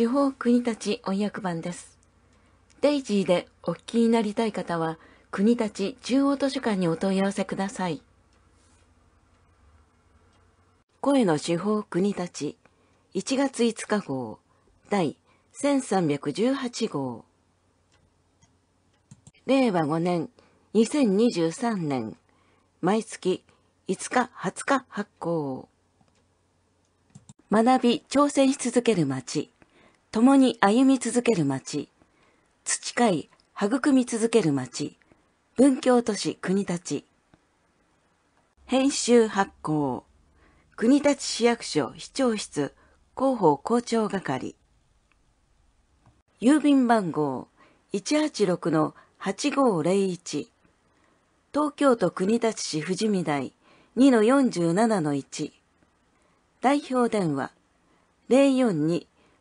地方国立音訳版です。デイジーでお聞きになりたい方は、国立中央図書館にお問い合わせください。声の司法国立1月5日号第1318号令和5年2023年毎月5日20日発行学び挑戦し続ける街共に歩み続ける町、培い、育み続ける町、文教都市国立。編集発行、国立市役所市長室広報校長係。郵便番号186-8501東京都国立市富士見台2-47-1代表電話042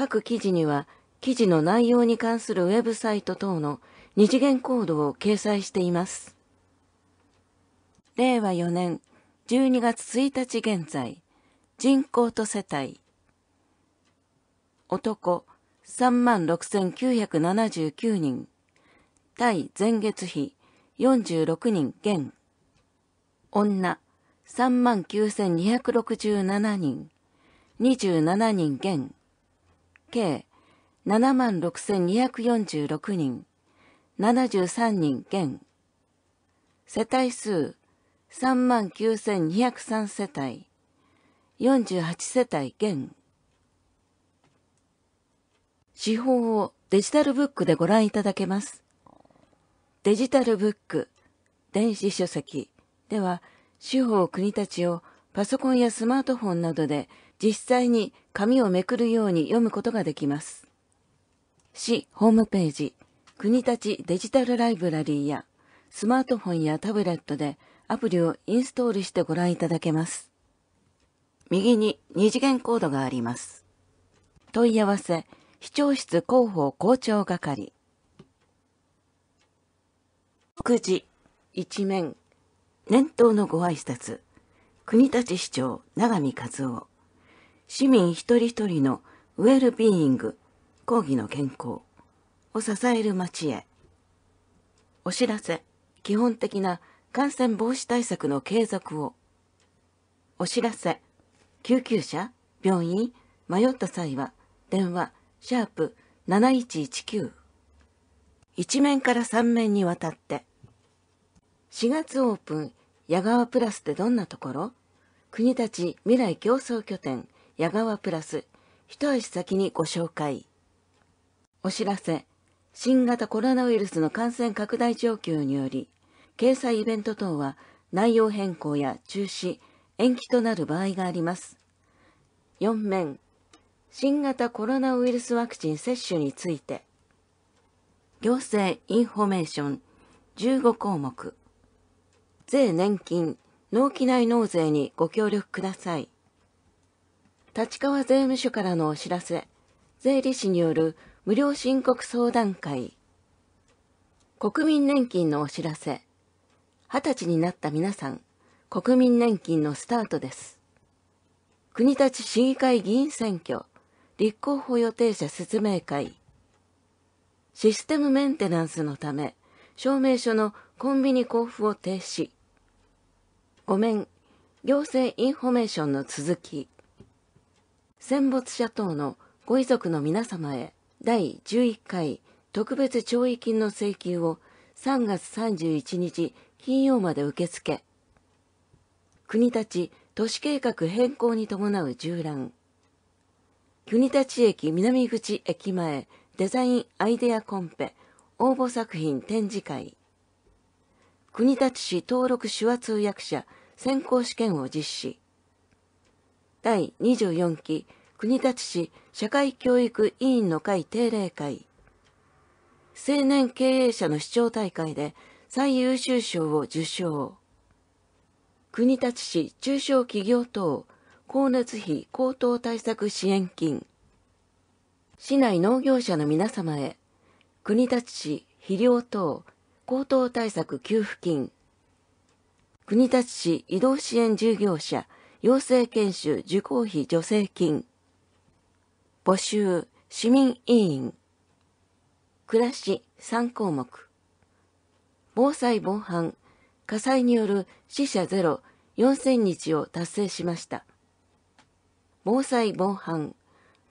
各記事には記事の内容に関するウェブサイト等の二次元コードを掲載しています。令和4年12月1日現在、人口と世帯、男36,979人、対前月比46人減、女39,267人、27人減、計7万6246人、73人減。世帯数3万9203世帯、48世帯減。司法をデジタルブックでご覧いただけます。デジタルブック、電子書籍では、司法国立をパソコンやスマートフォンなどで実際に紙をめくるように読むことができます。市ホームページ、国立デジタルライブラリーやスマートフォンやタブレットでアプリをインストールしてご覧いただけます。右に二次元コードがあります。問い合わせ、市長室広報校長係。九時、一面、年頭のご挨拶、国立市長、長見和夫。市民一人一人のウェルビーイング、抗議の健康を支える町へ。お知らせ、基本的な感染防止対策の継続を。お知らせ、救急車、病院、迷った際は、電話、シャープ7119。一面から三面にわたって。4月オープン、矢川プラスってどんなところ国立未来競争拠点矢川プラス一足先にご紹介お知らせ新型コロナウイルスの感染拡大状況により掲載イベント等は内容変更や中止延期となる場合があります4面新型コロナウイルスワクチン接種について行政インフォメーション15項目税年金納期内納税にご協力ください立川税務署からのお知らせ税理士による無料申告相談会国民年金のお知らせ二十歳になった皆さん国民年金のスタートです国立市議会議員選挙立候補予定者説明会システムメンテナンスのため証明書のコンビニ交付を停止ごめん行政インフォメーションの続き戦没者等のご遺族の皆様へ第11回特別弔慰金の請求を3月31日金曜まで受け付け国立都市計画変更に伴う縦覧国立駅南口駅前デザインアイデアコンペ応募作品展示会国立市登録手話通訳者選考試験を実施第24期国立市社会教育委員の会定例会青年経営者の市長大会で最優秀賞を受賞国立市中小企業等光熱費高騰対策支援金市内農業者の皆様へ国立市肥料等高騰対策給付金国立市移動支援従業者養成研修受講費助成金募集市民委員暮らし3項目防災防犯火災による死者ゼロ4000日を達成しました防災防犯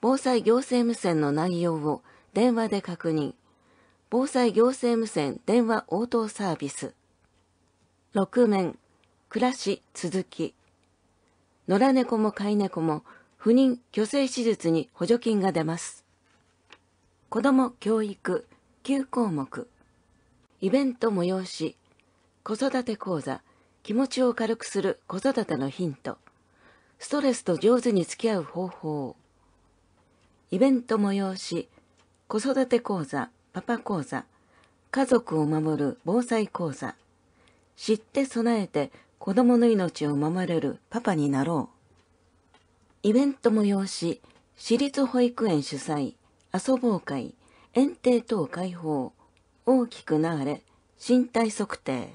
防災行政無線の内容を電話で確認防災行政無線電話応答サービス6面暮らし続き野良猫も飼い猫も不妊・去勢手術に補助金が出ます。子ども教育9項目イベント催し子育て講座気持ちを軽くする子育てのヒントストレスと上手に付き合う方法イベント催し子育て講座パパ講座家族を守る防災講座知って備えて子供の命を守れるパパになろう。イベント催し、私立保育園主催、遊ぼう会、園庭等開放、大きくなれ、身体測定。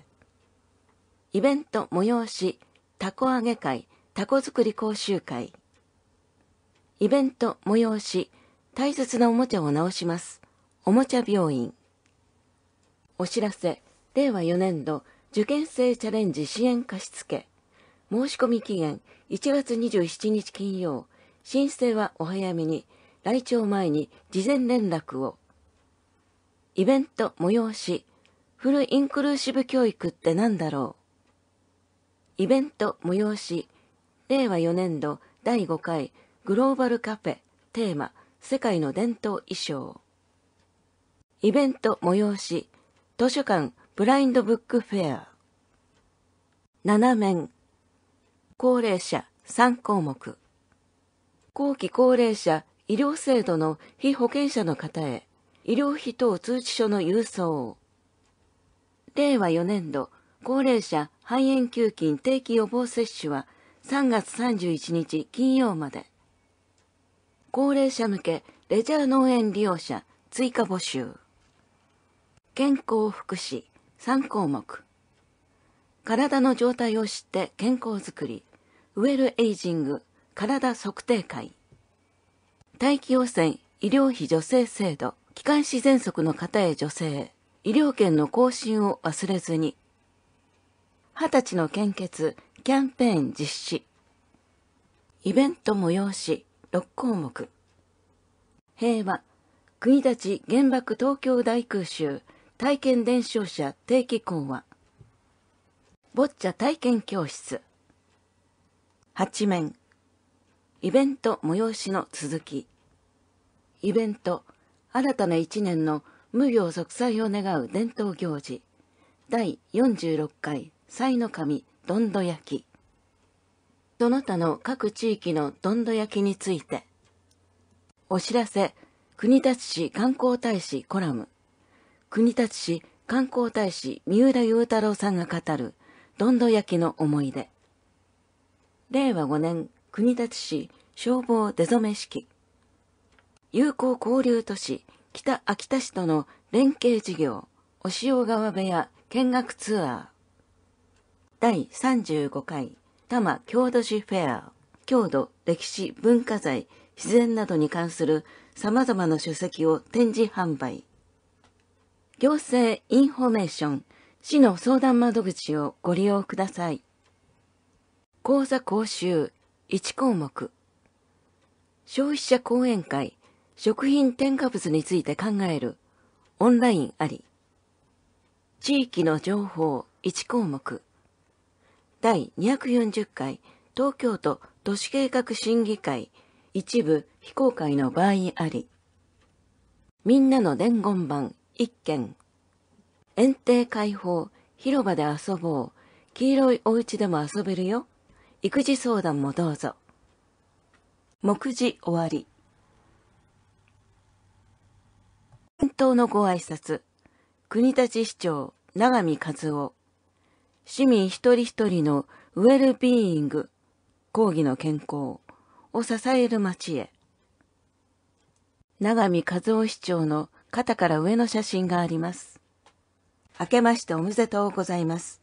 イベント催し、たこ揚げ会、たこ作り講習会。イベント催し、大切なおもちゃを直します。おもちゃ病院。お知らせ、令和4年度受験生チャレンジ支援貸付申し込み期限1月27日金曜申請はお早めに来庁前に事前連絡をイベント催しフルインクルーシブ教育って何だろうイベント催し令和4年度第5回グローバルカフェテーマ世界の伝統衣装イベント催し図書館ブラインドブックフェア7面高齢者3項目後期高齢者医療制度の非保険者の方へ医療費等通知書の郵送令和4年度高齢者肺炎球菌定期予防接種は3月31日金曜まで高齢者向けレジャー農園利用者追加募集健康福祉3項目体の状態を知って健康づくりウェルエイジング体測定会大気汚染医療費助成制度気管支喘息の方へ助成医療券の更新を忘れずに二十歳の献血キャンペーン実施イベント催し6項目平和国立原爆東京大空襲体験伝承者定期講話ボッチャ体験教室8面イベント催しの続きイベント新たな一年の無病息災を願う伝統行事第46回祭の神どんど焼きその他の各地域のどんど焼きについてお知らせ国立市観光大使コラム国立市観光大使三浦雄太郎さんが語るどんど焼きの思い出令和5年国立市消防出初め式友好交流都市北秋田市との連携事業押尾川部屋見学ツアー第35回多摩郷土史フェア郷土歴史文化財自然などに関する様々な書籍を展示販売行政インフォメーション市の相談窓口をご利用ください。講座講習1項目消費者講演会食品添加物について考えるオンラインあり地域の情報1項目第240回東京都都市計画審議会一部非公開の場合ありみんなの伝言版一件園庭開放広場で遊ぼう黄色いお家でも遊べるよ育児相談もどうぞ目次終わり先頭のご挨拶国立市長永見和夫市民一人一人のウェルビーイング抗議の健康を支える町へ永見和夫市長の肩から上の写真があります。明けましておめでとうございます。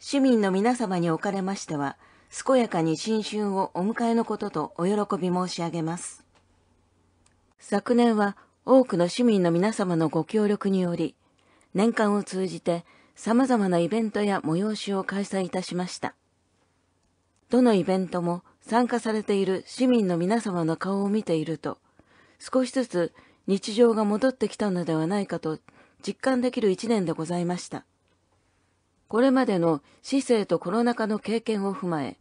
市民の皆様におかれましては、健やかに新春をお迎えのこととお喜び申し上げます。昨年は多くの市民の皆様のご協力により、年間を通じて様々なイベントや催しを開催いたしました。どのイベントも参加されている市民の皆様の顔を見ていると、少しずつ日常が戻ってきたのではないかと実感できる一年でございました。これまでの市政とコロナ禍の経験を踏まえ、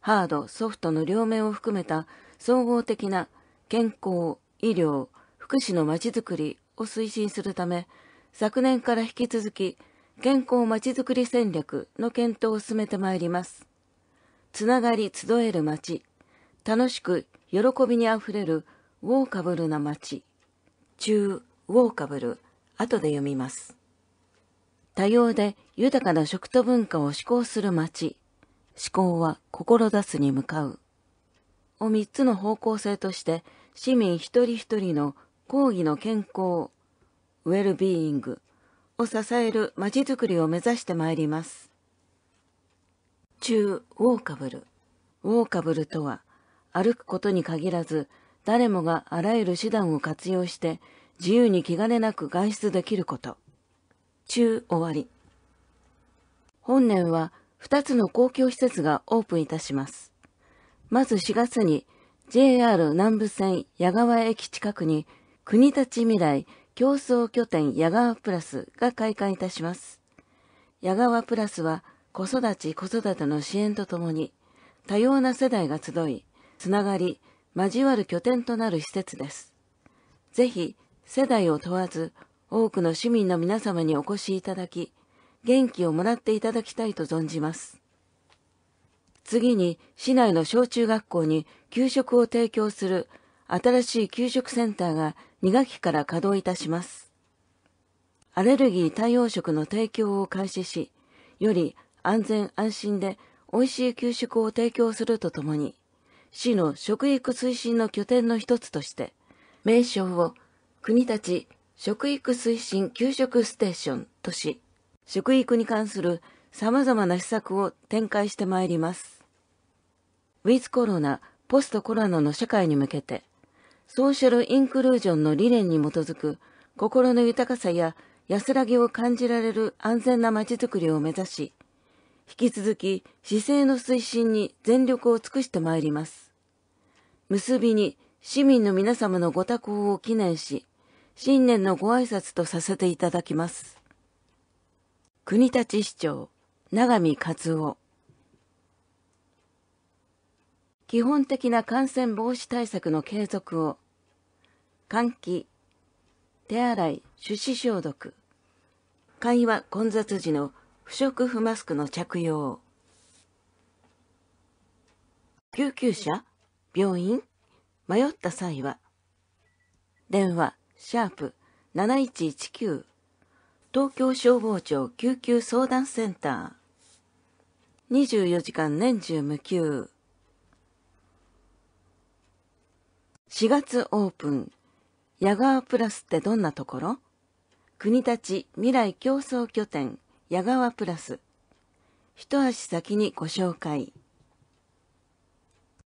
ハード、ソフトの両面を含めた総合的な健康、医療、福祉のまちづくりを推進するため、昨年から引き続き健康まちづくり戦略の検討を進めてまいります。つながり集える街、楽しく喜びにあふれるウォーカブルな街。中、ウォーカブル、後で読みます。多様で豊かな食と文化を思考する街、思考は志すに向かう。を三つの方向性として、市民一人一人の抗議の健康、ウェルビーイングを支える街づくりを目指してまいります。中、ウォーカブル。ウォーカブルとは、歩くことに限らず、誰もがあらゆる手段を活用して自由に気兼ねなく外出できること。中終わり。本年は2つの公共施設がオープンいたします。まず4月に JR 南部線矢川駅近くに国立未来競争拠点矢川プラスが開館いたします。矢川プラスは子育ち子育ての支援とともに多様な世代が集い、つながり、交わる拠点となる施設です。ぜひ、世代を問わず、多くの市民の皆様にお越しいただき、元気をもらっていただきたいと存じます。次に、市内の小中学校に給食を提供する新しい給食センターが2学期から稼働いたします。アレルギー対応食の提供を開始し、より安全安心で美味しい給食を提供するとともに、市の食育推進の拠点の一つとして、名称を国立食育推進給食ステーションとし、食育に関する様々な施策を展開してまいります。ウィズコロナ、ポストコロナの社会に向けて、ソーシャルインクルージョンの理念に基づく心の豊かさや安らぎを感じられる安全な街づくりを目指し、引き続き姿勢の推進に全力を尽くしてまいります。結びに市民の皆様のご多幸を記念し、新年のご挨拶とさせていただきます。国立市長、長見和夫。基本的な感染防止対策の継続を、換気、手洗い、手指消毒、会話混雑時の不織布マスクの着用救急車病院迷った際は電話シャープ7119東京消防庁救急相談センター24時間年中無休4月オープン矢川プラスってどんなところ国立未来競争拠点矢川プラス一足先にご紹介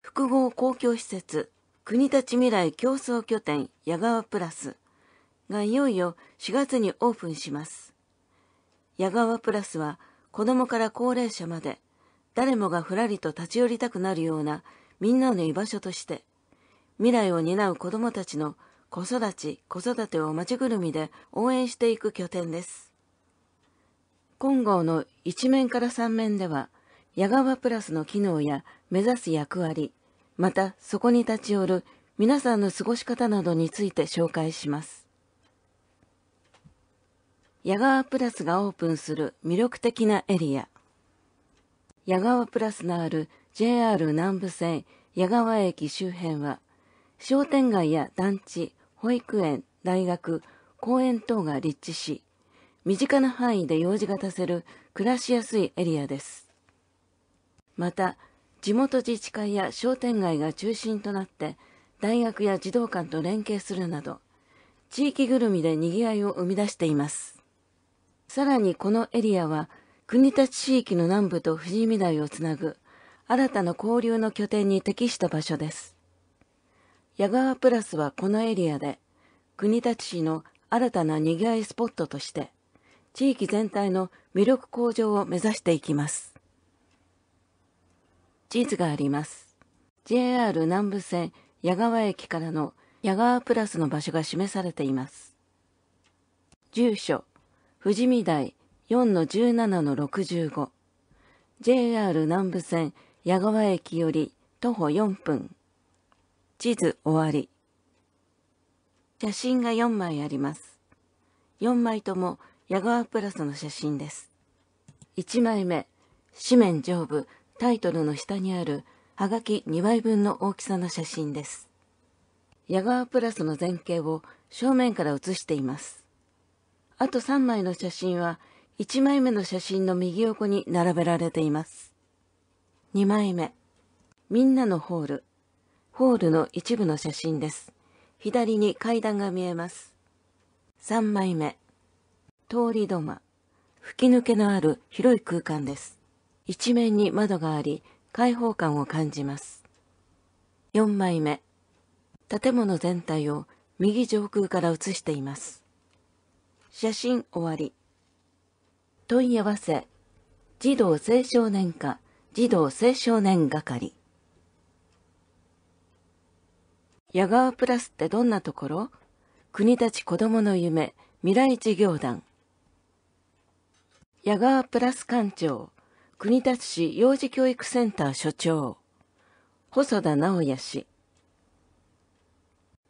複合公共施設国立未来競争拠点矢川プラスがいよいよ4月にオープンします矢川プラスは子供から高齢者まで誰もがふらりと立ち寄りたくなるようなみんなの居場所として未来を担う子どもたちの子育ち子育てを町ぐるみで応援していく拠点です今後の1面から3面では、矢川プラスの機能や目指す役割、またそこに立ち寄る皆さんの過ごし方などについて紹介します。矢川プラスがオープンする魅力的なエリア。矢川プラスのある JR 南部線矢川駅周辺は、商店街や団地、保育園、大学、公園等が立地し、身近な範囲で用事が足せる暮らしやすいエリアです。また、地元自治会や商店街が中心となって大学や児童館と連携するなど地域ぐるみで賑わいを生み出していますさらにこのエリアは国立地域の南部と富士見台をつなぐ新たな交流の拠点に適した場所です矢川プラスはこのエリアで国立市の新たな賑わいスポットとして地域全体の魅力向上を目指していきます。地図があります。JR 南武線矢川駅からの矢川プラスの場所が示されています。住所、富士見台4-17-65 JR 南武線矢川駅より徒歩4分地図終わり写真が4枚あります4枚とも矢川プラスの写真です。1枚目、紙面上部、タイトルの下にある、はがき2枚分の大きさの写真です。矢川プラスの前景を正面から写しています。あと3枚の写真は、1枚目の写真の右横に並べられています。2枚目、みんなのホール。ホールの一部の写真です。左に階段が見えます。3枚目、通り土間、吹き抜けのある広い空間です。一面に窓があり、開放感を感じます。4枚目、建物全体を右上空から写しています。写真終わり。問い合わせ、児童青少年課、児童青少年係。矢川プラスってどんなところ国立子供の夢未来事業団。矢川プラス館長、国立市幼児教育センター所長、細田直也氏。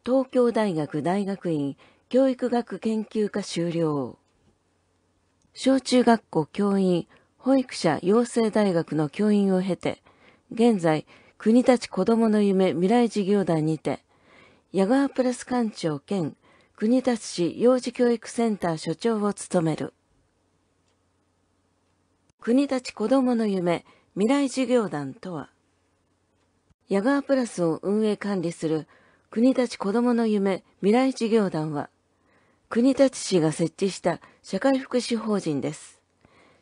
東京大学大学院教育学研究科修了。小中学校教員、保育者養成大学の教員を経て、現在、国立子供の夢未来事業団にて、矢川プラス館長兼国立市幼児教育センター所長を務める。国立子どもの夢未来事業団とは、ヤガープラスを運営管理する国立子どもの夢未来事業団は、国立市が設置した社会福祉法人です。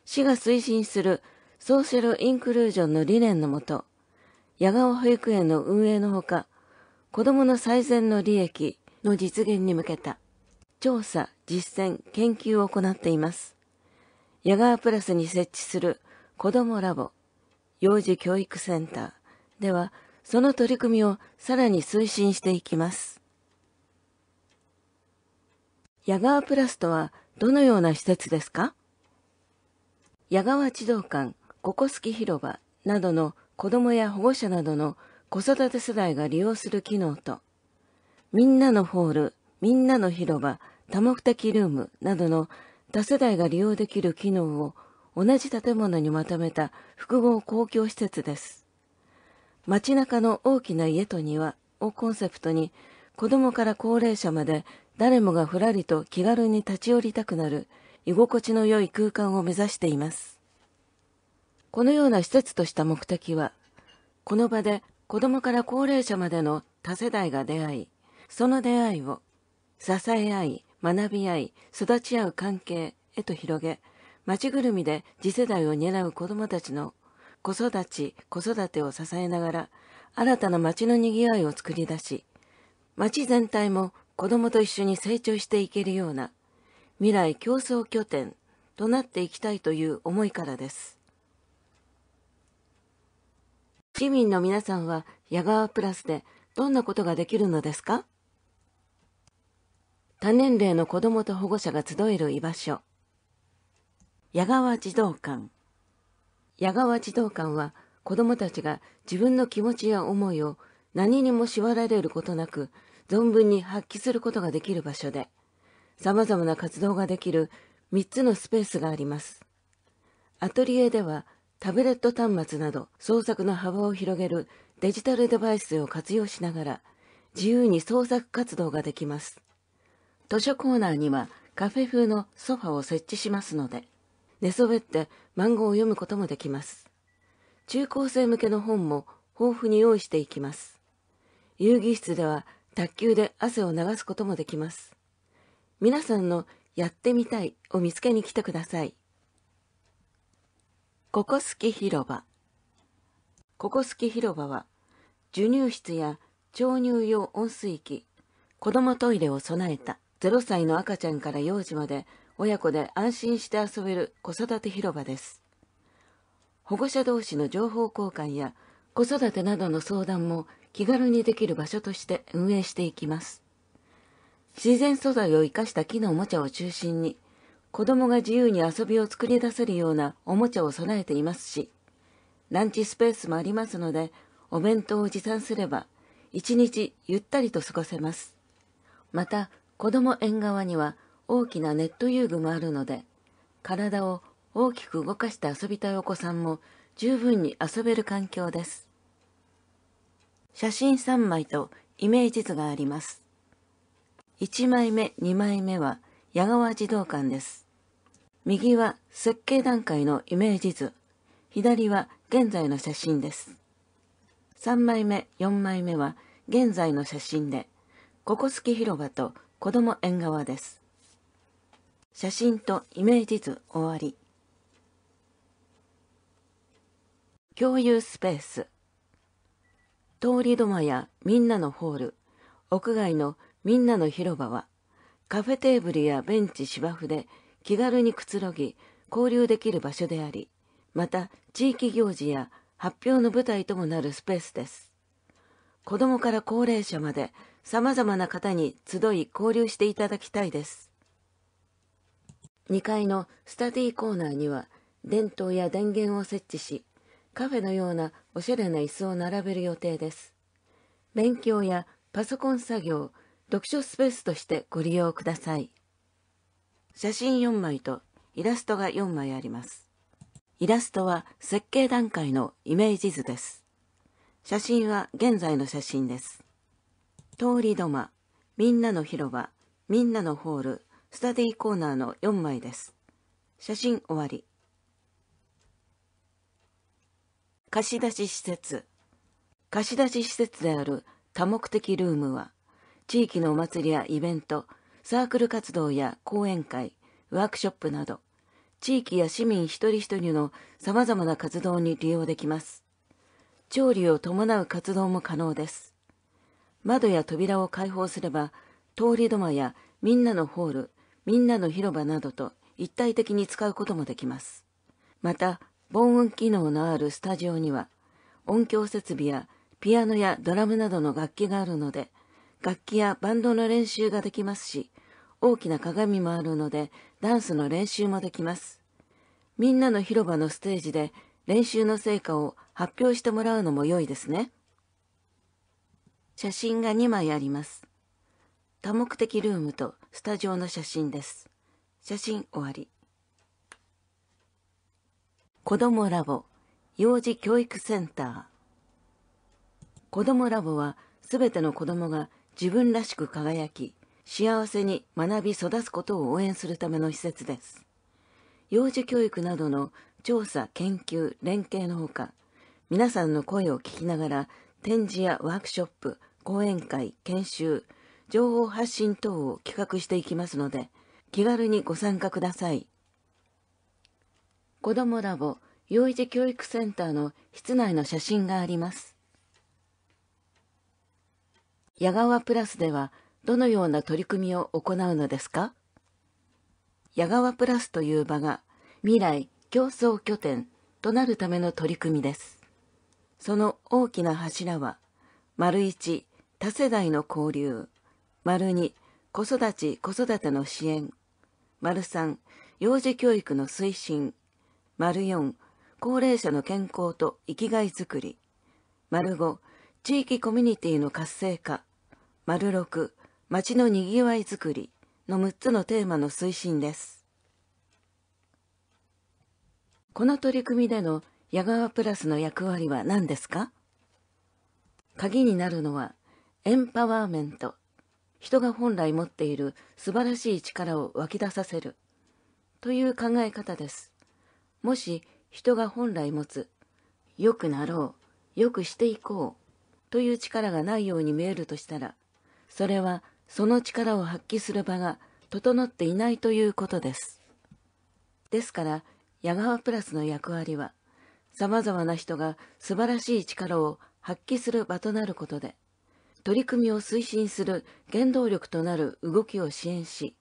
市が推進するソーシャルインクルージョンの理念のもと、ヤガ保育園の運営のほか、子どもの最善の利益の実現に向けた、調査、実践、研究を行っています。矢川プラスに設置する子どもラボ幼児教育センターではその取り組みをさらに推進していきます矢川プラスとはどのような施設ですか矢川児童館ここすき広場などの子どもや保護者などの子育て世代が利用する機能とみんなのホールみんなの広場多目的ルームなどの多世代が利用できる機能を同じ建物にまとめた複合公共施設です。街中の大きな家と庭をコンセプトに子供から高齢者まで誰もがふらりと気軽に立ち寄りたくなる居心地の良い空間を目指しています。このような施設とした目的は、この場で子供から高齢者までの多世代が出会い、その出会いを支え合い、学び合い、育ち合う関係へと広げ、町ぐるみで次世代を担う子供たちの子育ち、子育てを支えながら、新たな町の賑わいを作り出し、町全体も子供と一緒に成長していけるような、未来競争拠点となっていきたいという思いからです。市民の皆さんは、矢川プラスでどんなことができるのですか多年齢の子どもと保護者が集える居場所矢川児童館矢川児童館は子どもたちが自分の気持ちや思いを何にも縛られることなく存分に発揮することができる場所で様々な活動ができる3つのスペースがありますアトリエではタブレット端末など創作の幅を広げるデジタルデバイスを活用しながら自由に創作活動ができます図書コーナーにはカフェ風のソファを設置しますので、寝そべって漫画を読むこともできます。中高生向けの本も豊富に用意していきます。遊戯室では卓球で汗を流すこともできます。皆さんのやってみたいを見つけに来てください。ここ好き広場。ここ好き広場は、授乳室や調乳用温水器、子供トイレを備えた0歳の赤ちゃんから幼児まで親子で安心して遊べる子育て広場です保護者同士の情報交換や子育てなどの相談も気軽にできる場所として運営していきます自然素材を生かした木のおもちゃを中心に子供が自由に遊びを作り出せるようなおもちゃを備えていますしランチスペースもありますのでお弁当を持参すれば一日ゆったりと過ごせますまた子供縁側には大きなネット遊具もあるので体を大きく動かして遊びたいお子さんも十分に遊べる環境です写真3枚とイメージ図があります1枚目2枚目は矢川児童館です右は設計段階のイメージ図左は現在の写真です3枚目4枚目は現在の写真でここすき広場と子供縁側です。写真とイメージ図終わり。共有スペース。通り土間やみんなのホール、屋外のみんなの広場は、カフェテーブルやベンチ芝生で気軽にくつろぎ、交流できる場所であり、また地域行事や発表の舞台ともなるスペースです。子供から高齢者まで様々な方に集い交流していただきたいです。2階のスタディーコーナーには電灯や電源を設置し、カフェのようなおしゃれな椅子を並べる予定です。勉強やパソコン作業、読書スペースとしてご利用ください。写真4枚とイラストが4枚あります。イラストは設計段階のイメージ図です。写真は現在の写真です。通り土間、みんなの広場、みんなのホール、スタディコーナーの4枚です。写真終わり。貸し出し施設。貸し出し施設である多目的ルームは、地域のお祭りやイベント、サークル活動や講演会、ワークショップなど、地域や市民一人一人の様々な活動に利用できます。調理を伴う活動も可能です。窓や扉を開放すれば通り土間やみんなのホールみんなの広場などと一体的に使うこともできますまた防音機能のあるスタジオには音響設備やピアノやドラムなどの楽器があるので楽器やバンドの練習ができますし大きな鏡もあるのでダンスの練習もできますみんなの広場のステージで練習の成果を発表してもらうのも良いですね。写真が2枚あります。多目的ルームとスタジオの写真です。写真終わり。子どもラボ幼児教育センター子どもラボはすべての子どもが自分らしく輝き幸せに学び育つことを応援するための施設です幼児教育などの調査研究連携のほか皆さんの声を聞きながら展示やワークショップ、講演会、研修、情報発信等を企画していきますので、気軽にご参加ください。子どもラボ幼児教育センターの室内の写真があります。矢川プラスではどのような取り組みを行うのですか矢川プラスという場が未来競争拠点となるための取り組みです。その大きな柱は、丸一、多世代の交流。丸二、子育ち・子育ての支援。丸三、幼児教育の推進。丸四、高齢者の健康と生きがいづくり。丸五、地域コミュニティの活性化。丸六、町のにぎわいづくりの6つのテーマの推進です。この取り組みでの矢川プラスの役割は何ですか鍵になるのはエンパワーメント人が本来持っている素晴らしい力を湧き出させるという考え方ですもし人が本来持つ良くなろう良くしていこうという力がないように見えるとしたらそれはその力を発揮する場が整っていないということですですから矢川プラスの役割は様々な人が素晴らしい力を発揮する場となることで、取り組みを推進する原動力となる動きを支援し、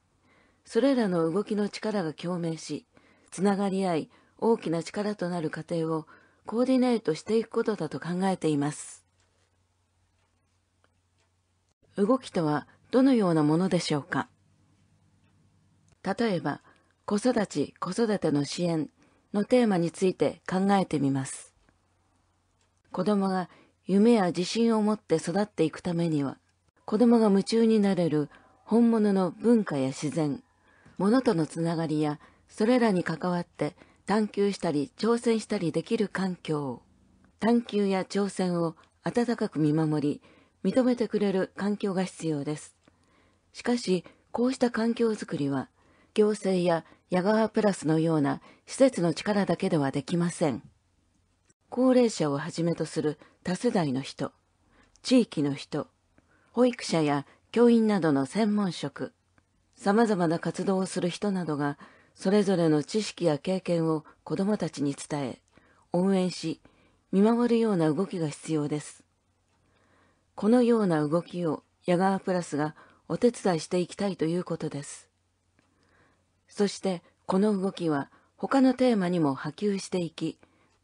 それらの動きの力が共鳴し、つながり合い、大きな力となる過程をコーディネートしていくことだと考えています。動きとはどのようなものでしょうか例えば、子育ち・子育ての支援のテーマについて考えてみます。子供が夢や自信を持って育っていくためには、子供が夢中になれる本物の文化や自然、物とのつながりや、それらに関わって探求したり挑戦したりできる環境、探求や挑戦を温かく見守り、認めてくれる環境が必要です。しかし、こうした環境づくりは、行政や矢川プラスのような施設の力だけではできません。高齢者をはじめとする多世代の人、地域の人、保育者や教員などの専門職、様々な活動をする人などが、それぞれの知識や経験を子どもたちに伝え、応援し、見守るような動きが必要です。このような動きを矢川プラスがお手伝いしていきたいということです。そしてこの動きは他のテーマにも波及していき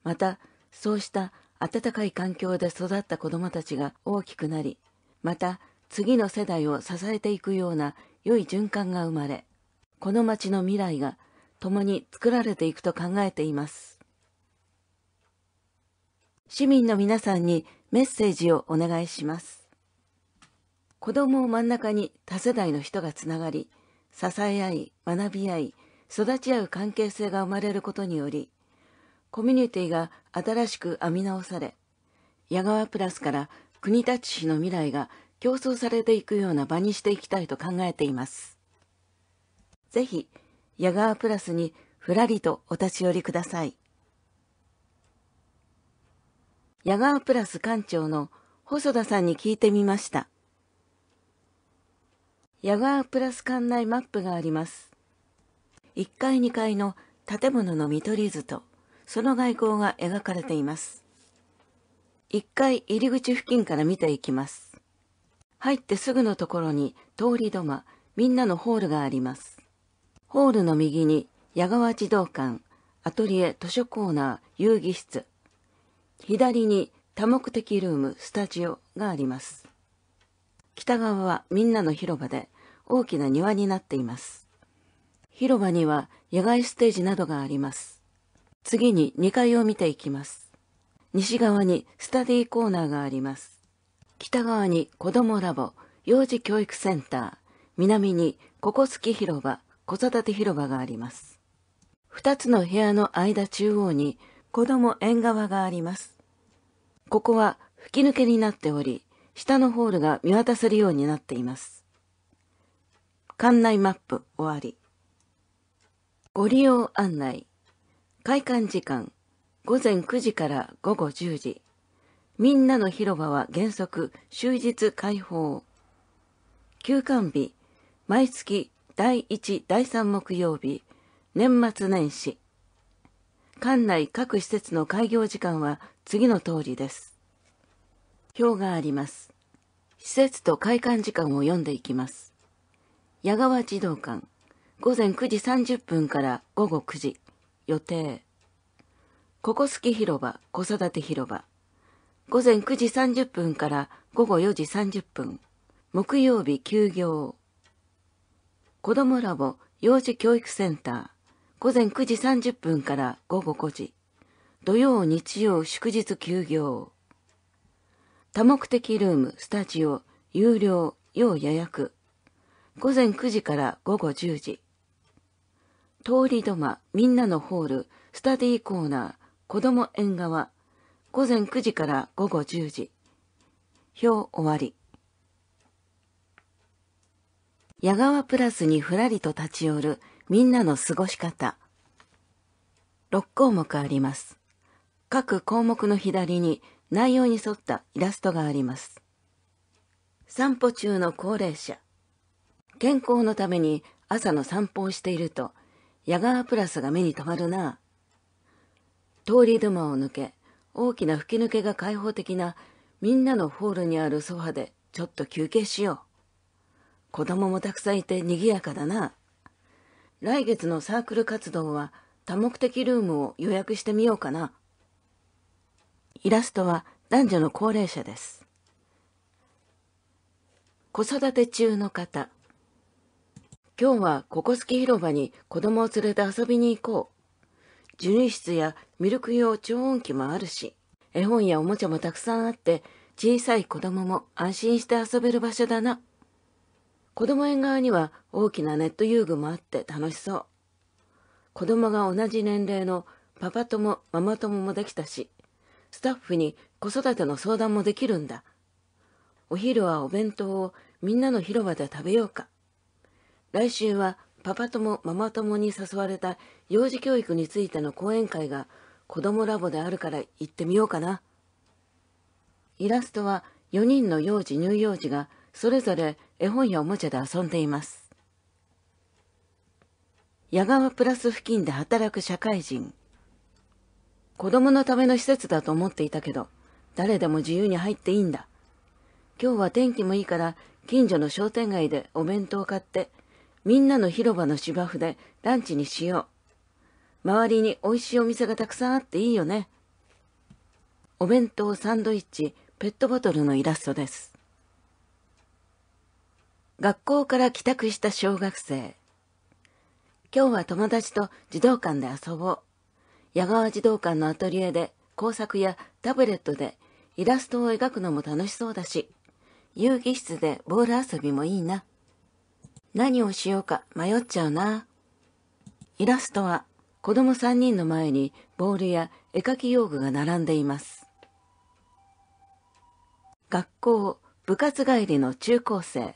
またそうした温かい環境で育った子どもたちが大きくなりまた次の世代を支えていくような良い循環が生まれこの町の未来が共に作られていくと考えています市民の皆さんにメッセージをお願いします子どもを真ん中に多世代の人がつながり支え合い学び合い育ち合う関係性が生まれることによりコミュニティが新しく編み直され矢川プラスから国立市の未来が競争されていくような場にしていきたいと考えています。ぜひ、矢川プラスにふらりとお立ち寄りください。矢川プラス館長の細田さんに聞いてみました。矢川プラス館内マップがあります。1階2階の建物の見取り図と、その外交が描かれています。1階入り口付近から見ていきます。入ってすぐのところに通り土間、みんなのホールがあります。ホールの右に矢川児童館、アトリエ、図書コーナー、遊戯室、左に多目的ルーム、スタジオがあります。北側はみんなの広場で大きな庭になっています。広場には野外ステージなどがあります。次に2階を見ていきます。西側にスタディーコーナーがあります。北側に子供ラボ、幼児教育センター、南にここスキ広場、子育て広場があります。2つの部屋の間中央に子供縁側があります。ここは吹き抜けになっており、下のホールが見渡せるようになっています。館内マップ終わり。ご利用案内。開館時間午前9時から午後10時。みんなの広場は原則終日開放。休館日、毎月第1、第3木曜日、年末年始。館内各施設の開業時間は次の通りです。表があります。施設と開館時間を読んでいきます。矢川児童館、午前9時30分から午後9時、予定。ここすき広場、子育て広場。午前9時30分から午後4時30分。木曜日休業。子どもラボ幼児教育センター。午前9時30分から午後5時。土曜、日曜、祝日休業。多目的ルーム、スタジオ、有料、要予約。午前9時から午後10時。通り土間、みんなのホール、スタディーコーナー、子供縁側。午前9時から午後10時。表終わり。矢川プラスにふらりと立ち寄るみんなの過ごし方。6項目あります。各項目の左に内容に沿ったイラストがあります。散歩中の高齢者。健康のために朝の散歩をしていると、ヤガープラスが目に留まるな。通り土間を抜け、大きな吹き抜けが開放的なみんなのホールにあるソファでちょっと休憩しよう。子供もたくさんいて賑やかだな。来月のサークル活動は多目的ルームを予約してみようかな。イラストは男女の高齢者です。子育て中の方。今日はここすき広場に子供を連れて遊びに行こう。授乳室やミルク用超音機もあるし、絵本やおもちゃもたくさんあって、小さい子供も安心して遊べる場所だな。子供園側には大きなネット遊具もあって楽しそう。子供が同じ年齢のパパ友、ママ友もできたし、スタッフに子育ての相談もできるんだ。お昼はお弁当をみんなの広場で食べようか。来週はパパ友、ママ友に誘われた幼児教育についての講演会が子供ラボであるから行ってみようかな。イラストは4人の幼児乳幼児がそれぞれ絵本やおもちゃで遊んでいます。矢川プラス付近で働く社会人。子供のための施設だと思っていたけど、誰でも自由に入っていいんだ。今日は天気もいいから、近所の商店街でお弁当を買って、みんなの広場の芝生でランチにしよう。周りに美味しいお店がたくさんあっていいよね。お弁当、サンドイッチ、ペットボトルのイラストです。学校から帰宅した小学生。今日は友達と児童館で遊ぼう。矢川児童館のアトリエで工作やタブレットでイラストを描くのも楽しそうだし、遊戯室でボール遊びもいいな。何をしようか迷っちゃうな。イラストは子供3人の前にボールや絵描き用具が並んでいます。学校、部活帰りの中高生。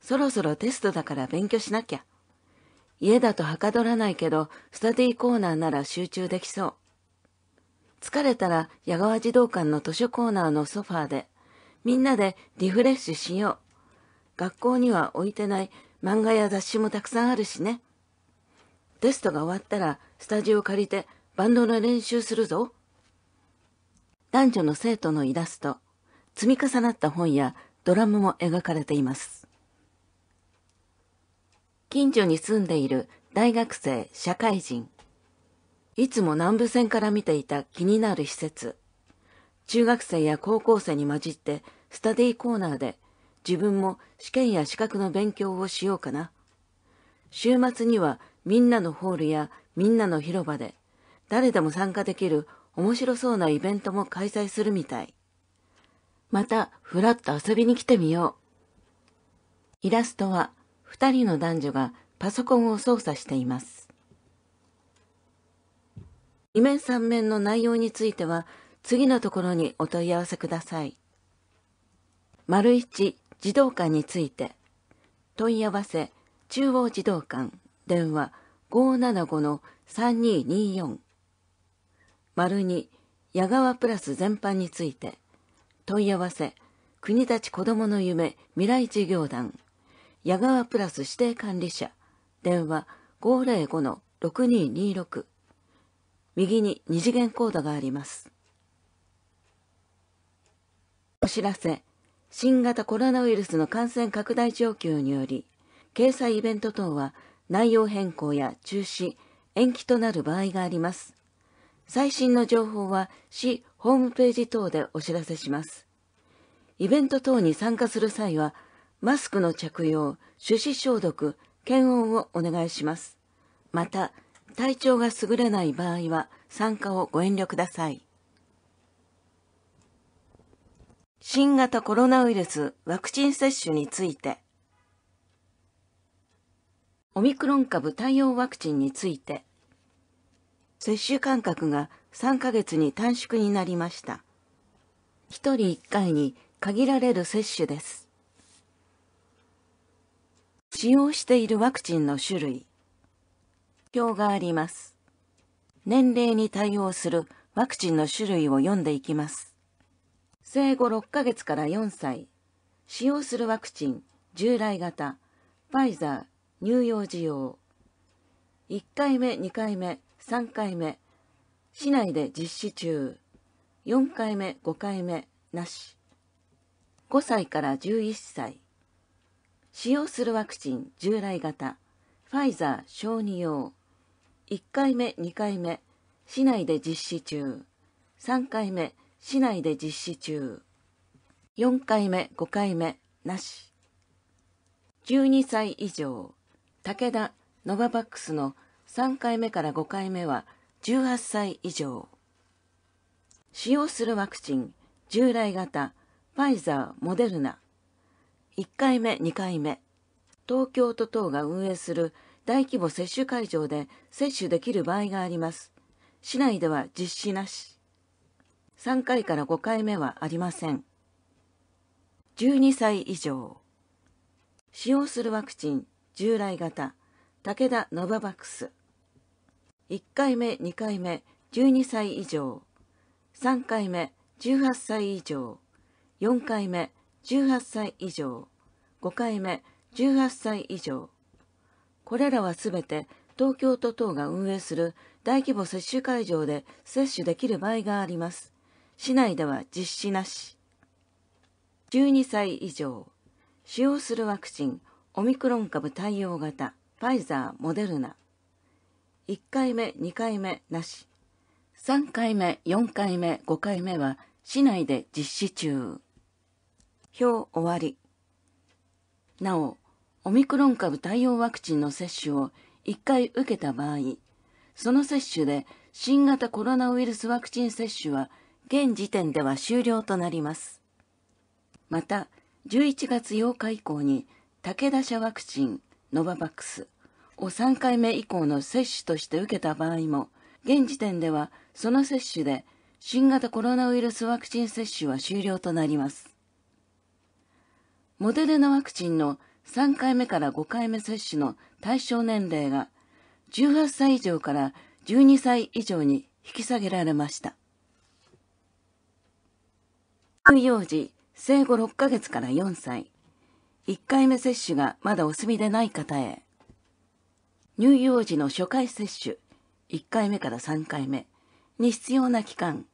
そろそろテストだから勉強しなきゃ。家だとはかどらないけど、スタディーコーナーなら集中できそう。疲れたら矢川児童館の図書コーナーのソファーで、みんなでリフレッシュしよう。学校には置いてない漫画や雑誌もたくさんあるしね。テストが終わったらスタジオ借りてバンドの練習するぞ。男女の生徒のイラスト、積み重なった本やドラムも描かれています。近所に住んでいる大学生、社会人。いつも南部線から見ていた気になる施設。中学生や高校生に混じってスタディーコーナーで自分も試験や資格の勉強をしようかな。週末にはみんなのホールやみんなの広場で誰でも参加できる面白そうなイベントも開催するみたい。また、ふらっと遊びに来てみよう。イラストは、2人の男女がパソコンを操作しています。2面3面の内容については、次のところにお問い合わせください。丸1、児童館について。問い合わせ、中央児童館、電話575-3224。丸2、矢川プラス全般について。問い合わせ、国立子どもの夢未来事業団矢川プラス指定管理者、電話505-6226。右に二次元コードがあります。お知らせ。新型コロナウイルスの感染拡大状況により、掲載イベント等は内容変更や中止、延期となる場合があります。最新の情報は市ホームページ等でお知らせします。イベント等に参加する際は、マスクの着用、手指消毒、検温をお願いします。また、体調が優れない場合は参加をご遠慮ください。新型コロナウイルスワクチン接種について、オミクロン株対応ワクチンについて、接種間隔が3ヶ月に短縮になりました。1人1回に限られる接種です。使用しているワクチンの種類表があります年齢に対応するワクチンの種類を読んでいきます生後6ヶ月から4歳使用するワクチン従来型ファイザー乳幼児用1回目2回目3回目市内で実施中4回目5回目なし5歳から11歳使用するワクチン従来型ファイザー小児用1回目2回目市内で実施中3回目市内で実施中4回目5回目なし12歳以上武田ノババックスの3回目から5回目は18歳以上使用するワクチン従来型ファイザーモデルナ1回目、2回目、東京都等が運営する大規模接種会場で接種できる場合があります。市内では実施なし。3回から5回目はありません。12歳以上。使用するワクチン、従来型、武田ノババックス。1回目、2回目、12歳以上。3回目、18歳以上。4回目、18歳以上5回目18歳以上これらはすべて東京都等が運営する大規模接種会場で接種できる場合があります市内では実施なし12歳以上使用するワクチンオミクロン株対応型ファイザーモデルナ1回目2回目なし3回目4回目5回目は市内で実施中表終わり。なお、オミクロン株対応ワクチンの接種を1回受けた場合、その接種で新型コロナウイルスワクチン接種は現時点では終了となります。また、11月8日以降に武田社ワクチン、ノババックスを3回目以降の接種として受けた場合も、現時点ではその接種で新型コロナウイルスワクチン接種は終了となります。モデルナワクチンの3回目から5回目接種の対象年齢が18歳以上から12歳以上に引き下げられました。幼児生後6ヶ月から4歳、1回目接種がまだお済みでない方へ、乳幼児の初回接種、1回目から3回目に必要な期間、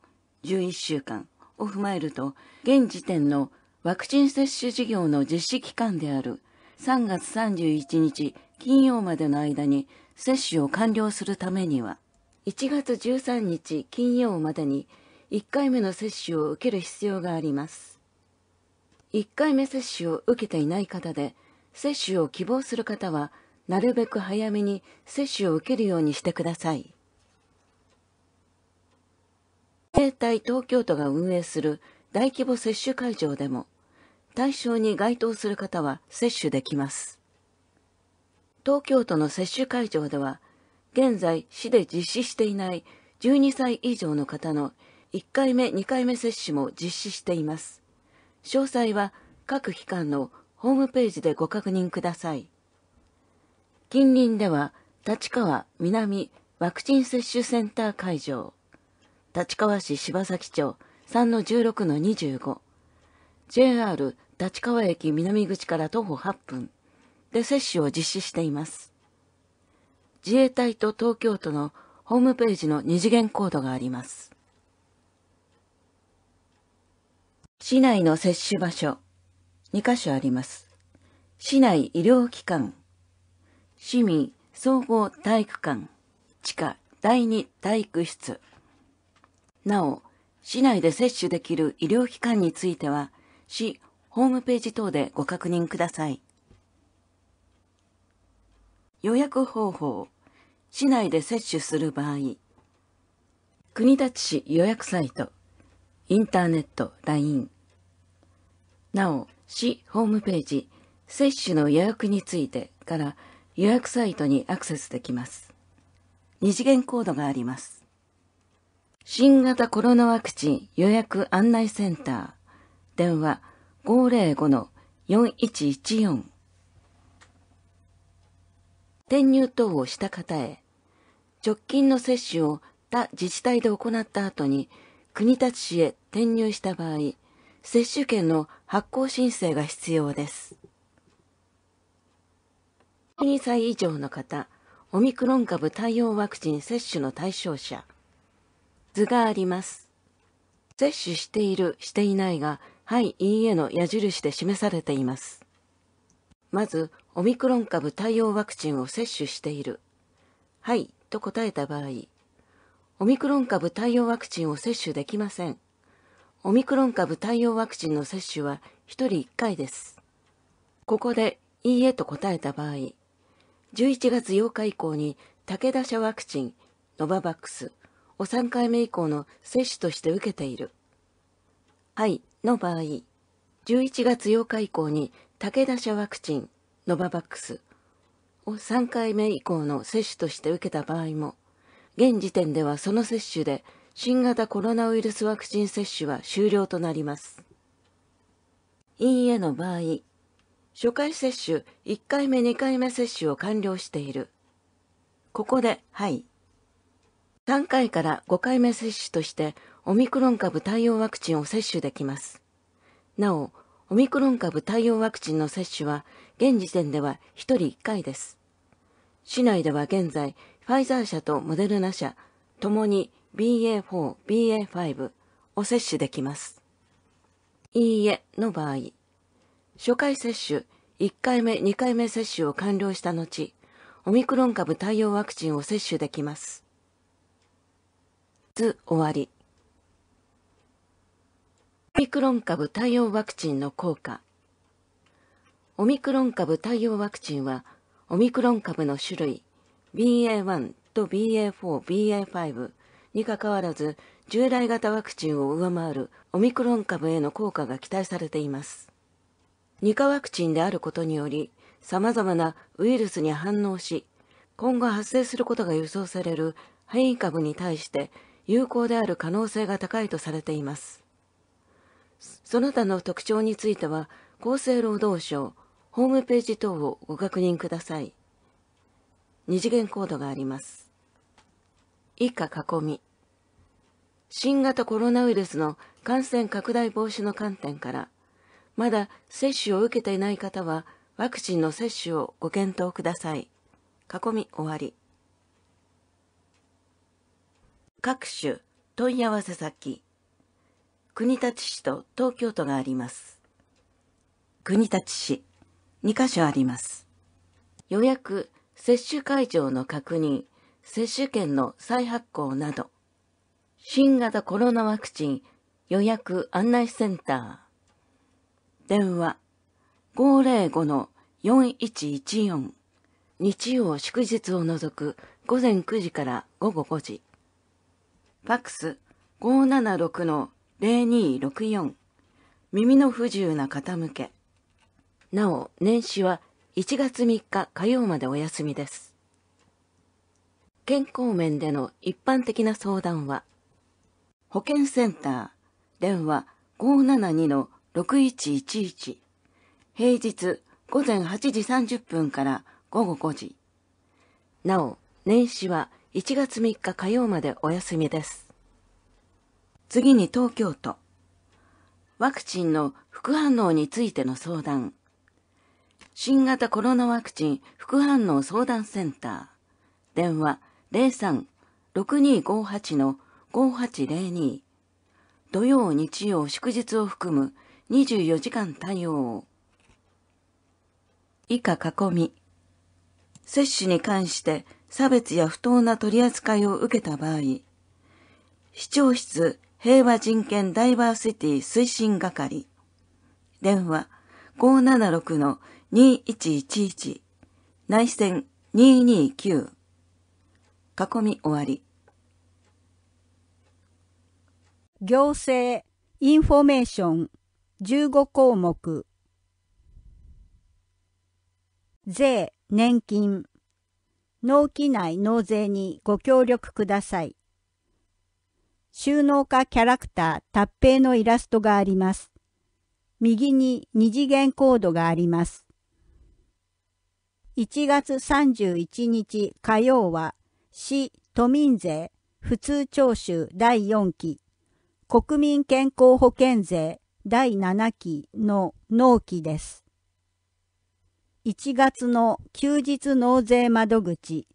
11週間を踏まえると、現時点のワクチン接種事業の実施期間である3月31日金曜までの間に接種を完了するためには、1月13日金曜までに1回目の接種を受ける必要があります。1回目接種を受けていない方で、接種を希望する方は、なるべく早めに接種を受けるようにしてください。自衛隊東京都が運営する大規模接種会場でも、対象に該当する方は接種できます。東京都の接種会場では、現在市で実施していない12歳以上の方の1回目2回目接種も実施しています。詳細は各機関のホームページでご確認ください。近隣では、立川南ワクチン接種センター会場、立川市柴崎町3-16-25、JR 立川駅南口から徒歩8分で接種を実施しています。自衛隊と東京都のホームページの二次元コードがあります。市内の接種場所、2カ所あります。市内医療機関、市民総合体育館、地下第2体育室。なお、市内で接種できる医療機関については、市ホームページ等でご確認ください。予約方法、市内で接種する場合、国立市予約サイト、インターネット、LINE、なお、市ホームページ、接種の予約についてから予約サイトにアクセスできます。二次元コードがあります。新型コロナワクチン予約案内センター、電話505-4114転入等をした方へ直近の接種を他自治体で行った後に国立市へ転入した場合接種券の発行申請が必要です12歳以上の方オミクロン株対応ワクチン接種の対象者図があります接種しているしていないがはい、いいえの矢印で示されています。まず、オミクロン株対応ワクチンを接種している。はい、と答えた場合、オミクロン株対応ワクチンを接種できません。オミクロン株対応ワクチンの接種は1人1回です。ここで、いいえと答えた場合、11月8日以降に武田社ワクチン、ノババックスを3回目以降の接種として受けている。はい、の場合、11月8日以降に武田社ワクチン、ノババックスを3回目以降の接種として受けた場合も、現時点ではその接種で新型コロナウイルスワクチン接種は終了となります。EA の場合、初回接種、1回目2回目接種を完了している。ここで、はい。3回から5回目接種としてオミクロン株対応ワクチンを接種できます。なお、オミクロン株対応ワクチンの接種は現時点では1人1回です。市内では現在、ファイザー社とモデルナ社、ともに BA4、BA5 を接種できます。いいえの場合、初回接種、1回目、2回目接種を完了した後、オミクロン株対応ワクチンを接種できます。図終わり。オミクロン株対応ワクチンの効果オミクロン株対応ワクチンはオミクロン株の種類 BA.1 と BA.4BA.5 にかかわらず従来型ワクチンを上回るオミクロン株への効果が期待されています2価ワクチンであることにより様々なウイルスに反応し今後発生することが予想される変異株に対して有効である可能性が高いとされていますその他の特徴については厚生労働省ホームページ等をご確認ください二次元コードがあります以下囲み新型コロナウイルスの感染拡大防止の観点からまだ接種を受けていない方はワクチンの接種をご検討ください囲み終わり各種問い合わせ先国立市と東京都があります。国立市、2カ所あります。予約、接種会場の確認、接種券の再発行など、新型コロナワクチン予約案内センター、電話505-4114、日曜祝日を除く午前9時から午後5時、ファックス576の0264耳の不自由な方向けなお年始は1月3日火曜までお休みです健康面での一般的な相談は保健センター電話572-6111平日午前8時30分から午後5時なお年始は1月3日火曜までお休みです次に東京都。ワクチンの副反応についての相談。新型コロナワクチン副反応相談センター。電話03-6258-5802。土曜、日曜、祝日を含む24時間対応。以下囲み。接種に関して差別や不当な取り扱いを受けた場合、市長室平和人権ダイバーシティ推進係。電話576-2111内戦229囲み終わり。行政インフォメーション15項目税、年金、納期内納税にご協力ください。収納家キャラクター達平のイラストがあります。右に二次元コードがあります。1月31日火曜は、市都民税普通徴収第4期、国民健康保険税第7期の納期です。1月の休日納税窓口、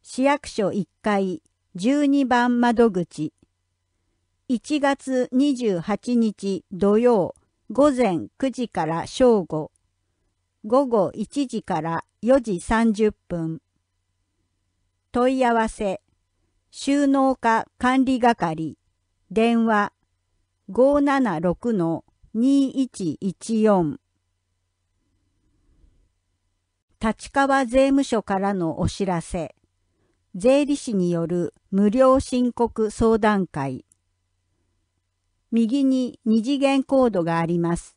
市役所1階12番窓口、1月28日土曜午前9時から正午、午後1時から4時30分。問い合わせ、収納課管理係、電話576-2114立川税務署からのお知らせ、税理士による無料申告相談会、右に二次元コードがあります。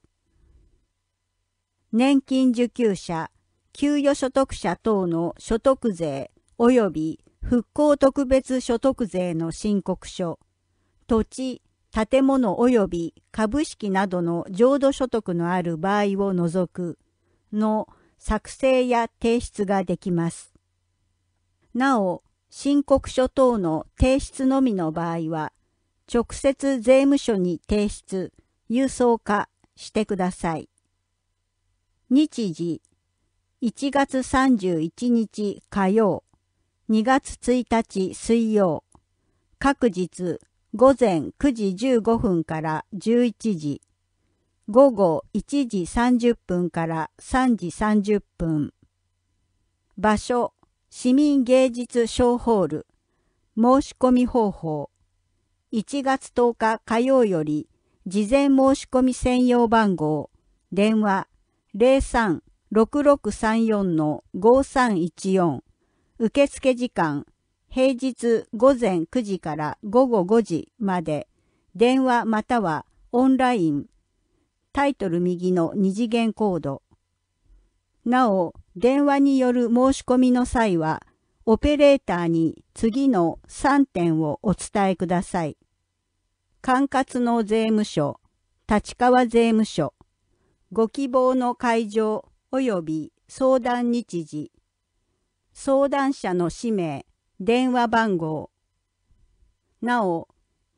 年金受給者、給与所得者等の所得税及び復興特別所得税の申告書、土地、建物及び株式などの浄土所得のある場合を除くの作成や提出ができます。なお、申告書等の提出のみの場合は、直接税務署に提出、郵送化してください。日時、1月31日火曜、2月1日水曜、各日午前9時15分から11時、午後1時30分から3時30分。場所、市民芸術小ホール。申し込み方法。1月10日火曜より、事前申込専用番号、電話03-6634-5314、受付時間、平日午前9時から午後5時まで、電話またはオンライン、タイトル右の二次元コード。なお、電話による申し込みの際は、オペレーターに次の3点をお伝えください。管轄の税務署、立川税務署、ご希望の会場及び相談日時、相談者の氏名、電話番号。なお、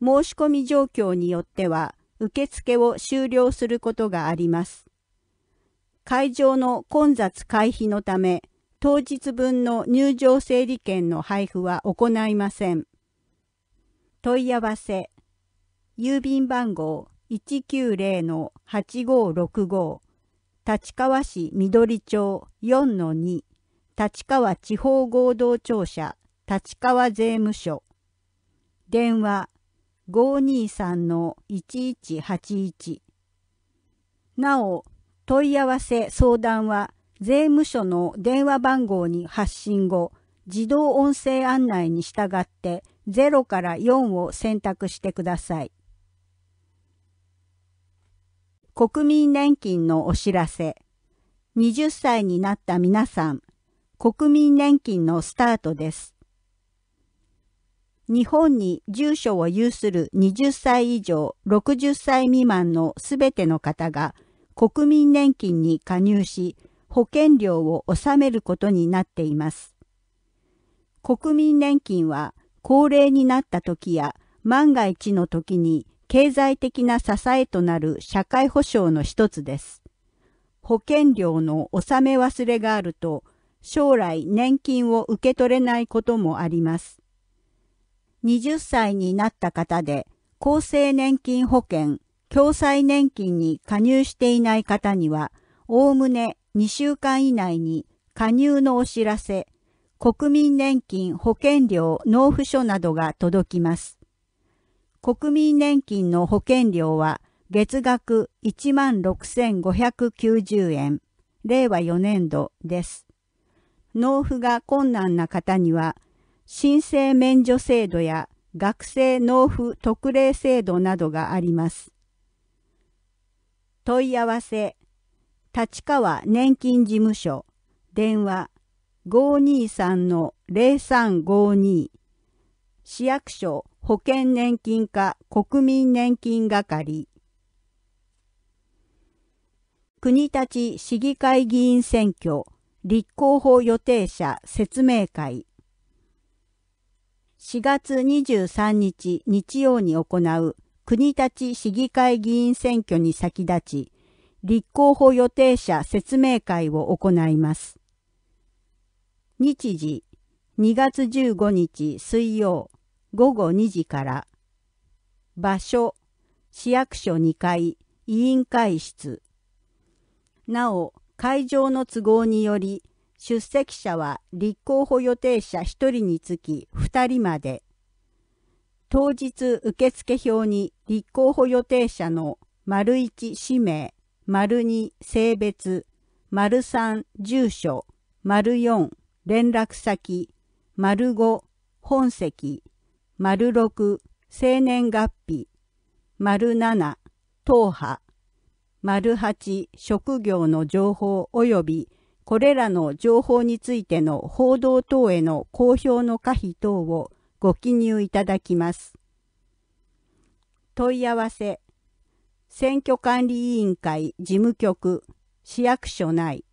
申し込み状況によっては、受付を終了することがあります。会場の混雑回避のため、当日分の入場整理券の配布は行いません。問い合わせ、郵便番号190-8565、立川市緑町4-2、立川地方合同庁舎、立川税務署。電話523-1181。なお、問い合わせ相談は、税務署の電話番号に発信後、自動音声案内に従って0から4を選択してください。国民年金のお知らせ。20歳になった皆さん、国民年金のスタートです。日本に住所を有する20歳以上60歳未満のすべての方が国民年金に加入し、保険料を納めることになっています。国民年金は高齢になった時や万が一の時に経済的な支えとなる社会保障の一つです。保険料の納め忘れがあると将来年金を受け取れないこともあります。20歳になった方で厚生年金保険、共済年金に加入していない方には、おおむね2週間以内に加入のお知らせ、国民年金保険料納付書などが届きます。国民年金の保険料は月額16,590円、令和4年度です。納付が困難な方には、申請免除制度や学生納付特例制度などがあります。問い合わせ立川年金事務所、電話523-0352、市役所保険年金課国民年金係、国立市議会議員選挙、立候補予定者説明会、4月23日日曜に行う国立市議会議員選挙に先立ち、立候補予定者説明会を行います。日時2月15日水曜午後2時から場所市役所2階委員会室なお会場の都合により出席者は立候補予定者1人につき2人まで当日受付表に立候補予定者の丸1氏名丸2、性別、丸3、住所、丸4、連絡先、丸5、本籍、丸6、生年月日、丸7、党派、丸8、職業の情報及びこれらの情報についての報道等への公表の可否等をご記入いただきます。問い合わせ選挙管理委員会事務局市役所内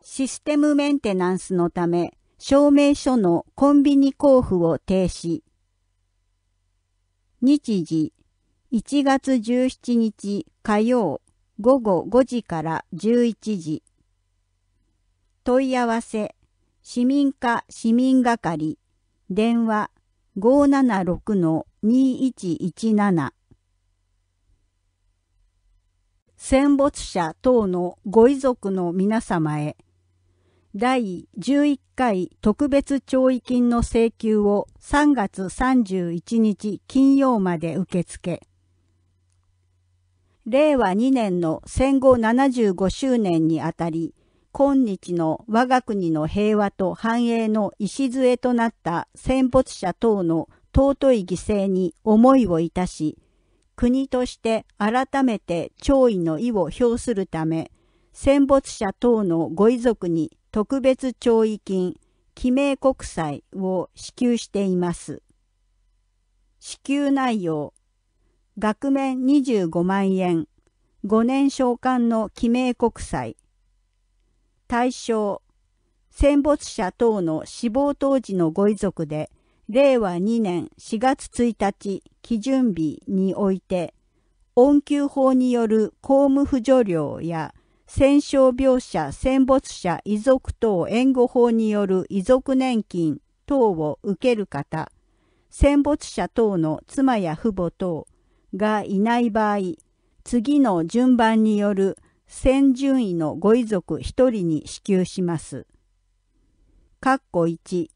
システムメンテナンスのため証明書のコンビニ交付を停止日時1月17日火曜午後5時から11時問い合わせ市民課市民係電話戦没者等のご遺族の皆様へ、第11回特別懲役金の請求を3月31日金曜まで受け付け、令和2年の戦後75周年にあたり、今日の我が国の平和と繁栄の礎となった戦没者等の尊い犠牲に思いをいたし、国として改めて弔意の意を表するため、戦没者等のご遺族に特別弔意金、記名国債を支給しています。支給内容、額面25万円、5年償還の記名国債、対象、戦没者等の死亡当時のご遺族で、令和2年4月1日基準日において、恩給法による公務扶助料や、戦傷病者、戦没者、遺族等援護法による遺族年金等を受ける方、戦没者等の妻や父母等がいない場合、次の順番による先順位のご遺族一人に支給します。括弧1、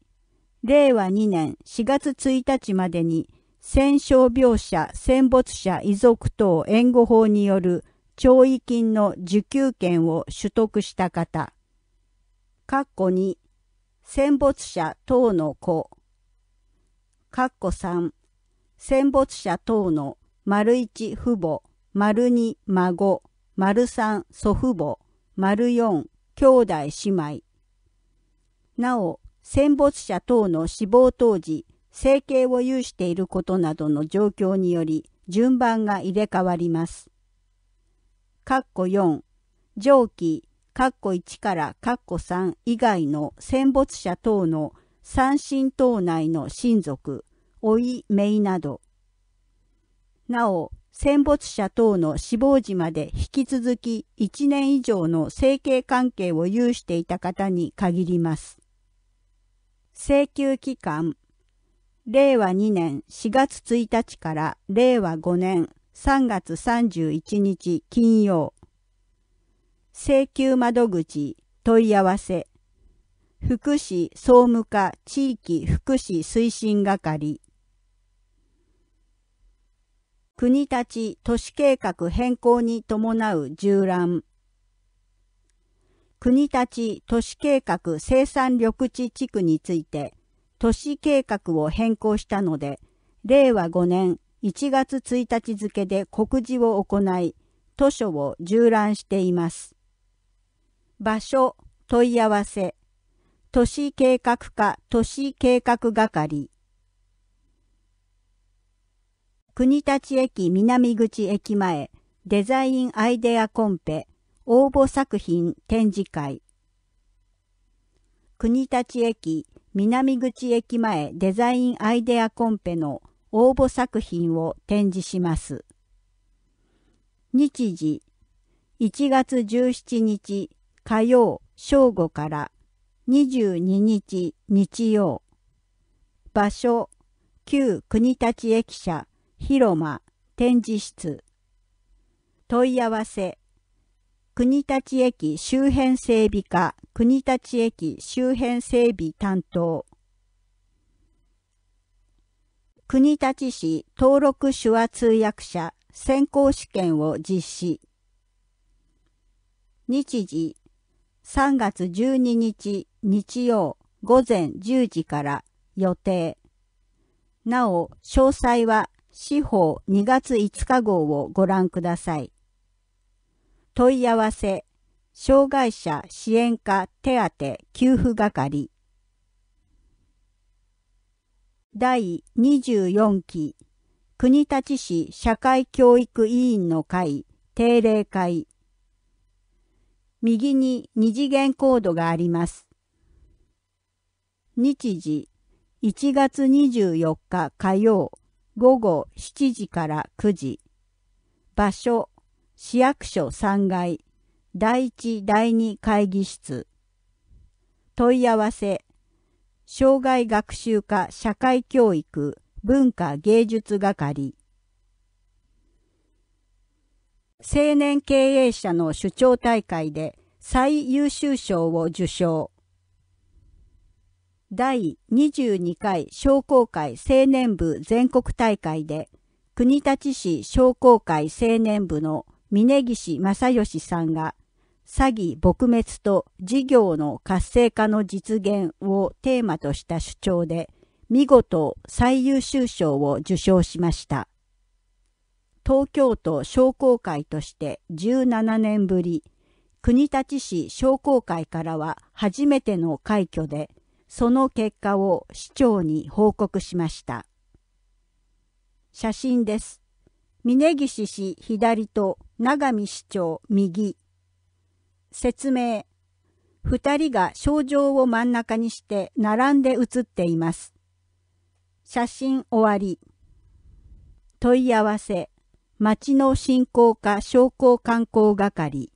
令和2年4月1日までに、戦傷病者、戦没者遺族等援護法による弔役金の受給権を取得した方。括弧2、戦没者等の子。括弧3、戦没者等の丸1父母、丸2孫。丸三、祖父母、丸四、兄弟姉妹。なお、戦没者等の死亡当時、生計を有していることなどの状況により、順番が入れ替わります。括弧4、上記、括弧1から括弧3以外の戦没者等の三親等内の親族、老い、姪など。なお、戦没者等の死亡時まで引き続き1年以上の生計関係を有していた方に限ります。請求期間、令和2年4月1日から令和5年3月31日金曜、請求窓口問い合わせ、福祉総務課地域福祉推進係、国立都市計画変更に伴う縦覧。国立都市計画生産緑地地区について、都市計画を変更したので、令和5年1月1日付で告示を行い、図書を縦覧しています。場所、問い合わせ、都市計画課都市計画係、国立駅南口駅前デザインアイデアコンペ応募作品展示会国立駅南口駅前デザインアイデアコンペの応募作品を展示します。日時1月17日火曜正午から22日日曜場所旧国立駅舎広間、展示室。問い合わせ。国立駅周辺整備課、国立駅周辺整備担当。国立市登録手話通訳者選考試験を実施。日時、3月12日日曜午前10時から予定。なお、詳細は司法2月5日号をご覧ください。問い合わせ、障害者支援課手当給付係。第24期、国立市社会教育委員の会定例会。右に二次元コードがあります。日時、1月24日火曜。午後7時から9時。場所、市役所3階、第1第2会議室。問い合わせ、障害学習科社会教育文化芸術係。青年経営者の主張大会で最優秀賞を受賞。第22回商工会青年部全国大会で、国立市商工会青年部の峯岸正義さんが、詐欺撲滅と事業の活性化の実現をテーマとした主張で、見事最優秀賞を受賞しました。東京都商工会として17年ぶり、国立市商工会からは初めての快挙で、その結果を市長に報告しました。写真です。峯岸氏左と永見市長右。説明。二人が症状を真ん中にして並んで写っています。写真終わり。問い合わせ。町の振興課商工観光係。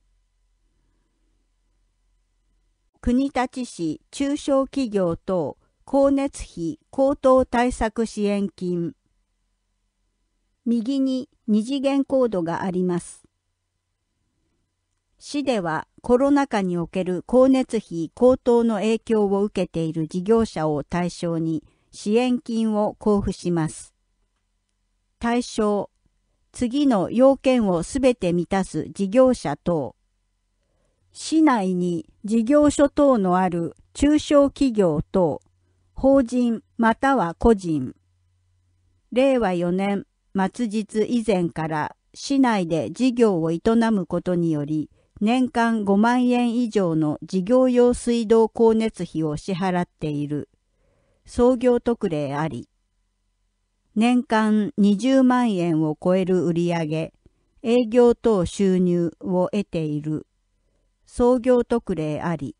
国立市中小企業等光熱費高騰対策支援金右に二次元コードがあります。市ではコロナ禍における光熱費高騰の影響を受けている事業者を対象に支援金を交付します。対象、次の要件をすべて満たす事業者等、市内に事業所等のある中小企業等、法人または個人、令和4年末日以前から市内で事業を営むことにより、年間5万円以上の事業用水道光熱費を支払っている。創業特例あり。年間20万円を超える売上、営業等収入を得ている。創業特例あり。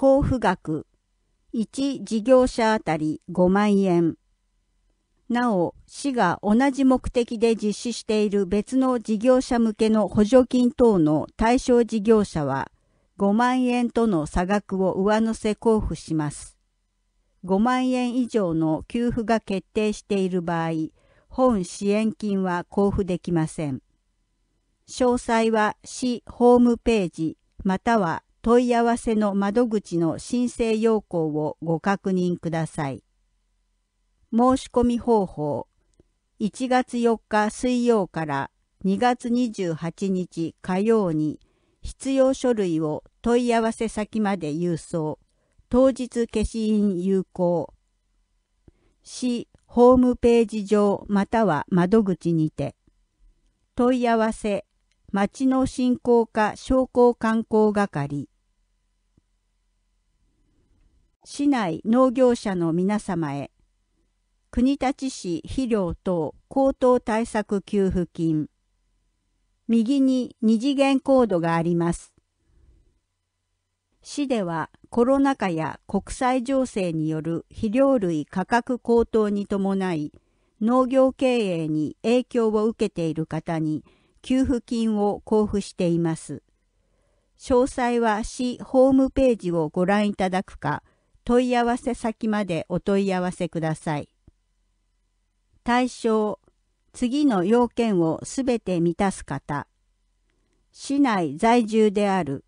交付額1事業者あたり5万円。なお、市が同じ目的で実施している別の事業者向けの補助金等の対象事業者は、5万円との差額を上乗せ交付します。5万円以上の給付が決定している場合、本支援金は交付できません。詳細は市ホームページまたは問い合わせの窓口の申請要項をご確認ください。申し込み方法1月4日水曜から2月28日火曜に必要書類を問い合わせ先まで郵送当日消印有効市ホームページ上または窓口にて問い合わせ町の振興課商工観光係市内農業者の皆様へ国立市肥料等高騰対策給付金右に二次元コードがあります市ではコロナ禍や国際情勢による肥料類価格高騰に伴い農業経営に影響を受けている方に給付金を交付しています。詳細は市ホームページをご覧いただくか、問い合わせ先までお問い合わせください。対象、次の要件をすべて満たす方。市内在住である。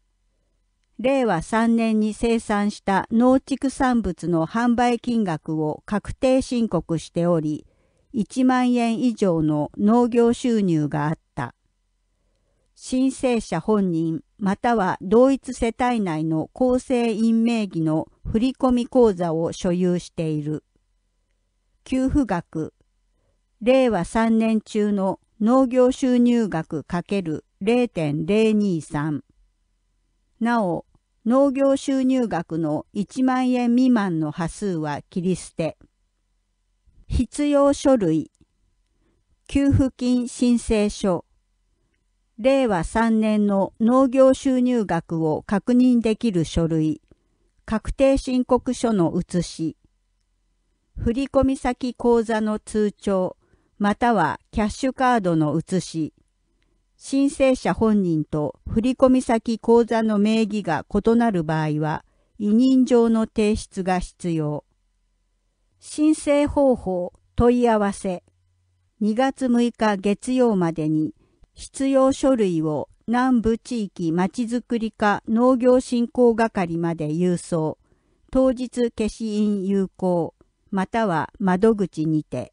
令和3年に生産した農畜産物の販売金額を確定申告しており、1万円以上の農業収入があった。申請者本人または同一世帯内の構成員名義の振込口座を所有している。給付額、令和3年中の農業収入額 ×0.023。なお、農業収入額の1万円未満の波数は切り捨て。必要書類、給付金申請書、令和3年の農業収入額を確認できる書類、確定申告書の写し、振込先口座の通帳、またはキャッシュカードの写し、申請者本人と振込先口座の名義が異なる場合は、委任状の提出が必要。申請方法問い合わせ2月6日月曜までに必要書類を南部地域まちづくり課農業振興係まで郵送、当日消印有効、または窓口にて。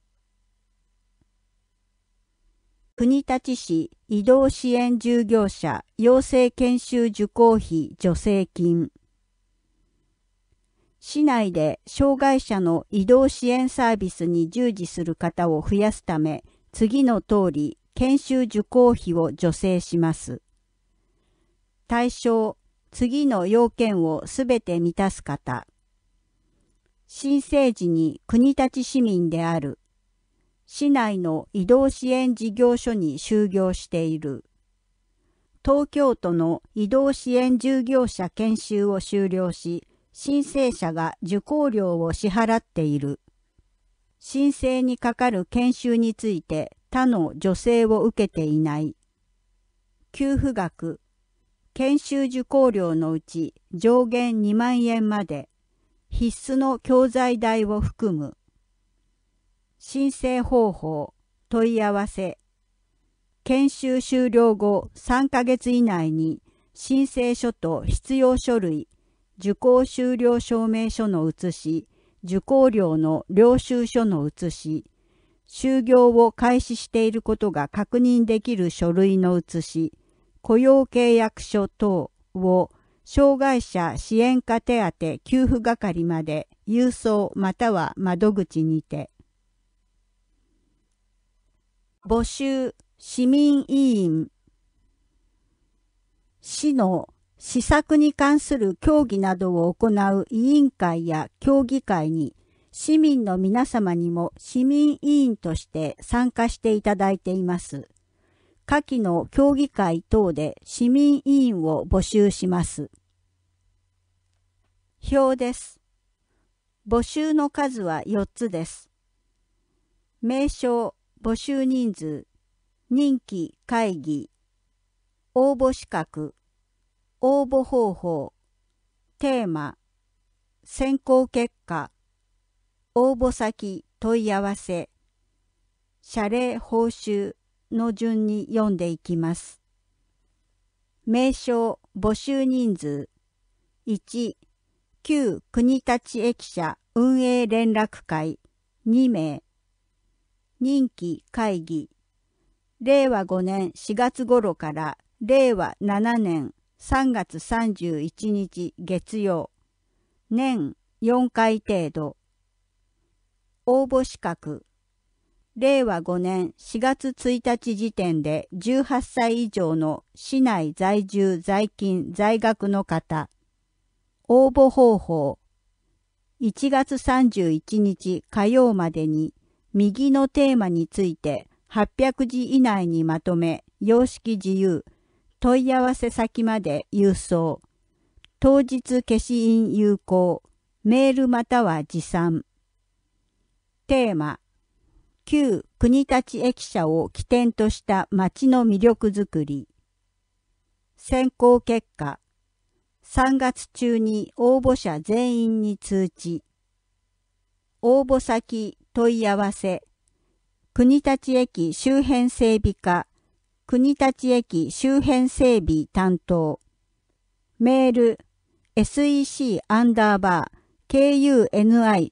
国立市移動支援従業者養成研修受講費助成金。市内で障害者の移動支援サービスに従事する方を増やすため、次の通り研修受講費を助成します。対象、次の要件をすべて満たす方。申請時に国立市民である。市内の移動支援事業所に就業している。東京都の移動支援従業者研修を終了し、申請者が受講料を支払っている。申請にかかる研修について他の助成を受けていない。給付額、研修受講料のうち上限2万円まで、必須の教材代を含む。申請方法、問い合わせ。研修終了後3ヶ月以内に申請書と必要書類、受講終了証明書の写し、受講料の領収書の写し、就業を開始していることが確認できる書類の写し、雇用契約書等を障害者支援家手当給付係まで郵送または窓口にて。募集市民委員市の施策に関する協議などを行う委員会や協議会に市民の皆様にも市民委員として参加していただいています。下記の協議会等で市民委員を募集します。表です。募集の数は4つです。名称、募集人数、任期、会議、応募資格、応募方法、テーマ、選考結果、応募先問い合わせ謝礼報酬の順に読んでいきます。名称募集人数1旧国立駅舎運営連絡会2名任期会議令和5年4月頃から令和7年3月31日月曜年4回程度応募資格令和5年4月1日時点で18歳以上の市内在住在勤在学の方応募方法1月31日火曜までに右のテーマについて800字以内にまとめ様式自由問い合わせ先まで郵送当日消印有効メールまたは持参テーマ、旧国立駅舎を起点とした街の魅力づくり。選考結果、3月中に応募者全員に通知。応募先問い合わせ、国立駅周辺整備課、国立駅周辺整備担当。メール、sec アンダーバー、KUNI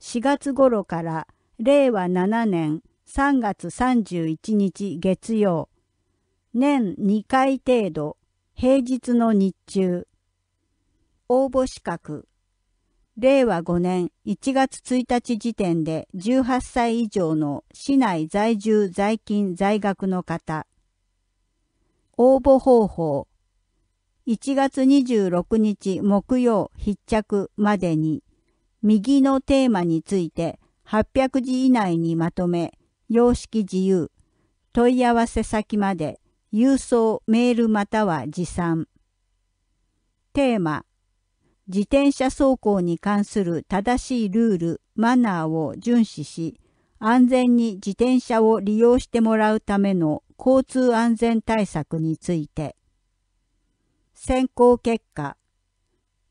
4月頃から令和7年3月31日月曜、年2回程度、平日の日中、応募資格、令和5年1月1日時点で18歳以上の市内在住在勤在学の方、応募方法、1月26日木曜必着までに、右のテーマについて800字以内にまとめ、様式自由、問い合わせ先まで、郵送、メールまたは持参。テーマ、自転車走行に関する正しいルール、マナーを遵守し、安全に自転車を利用してもらうための交通安全対策について。選考結果、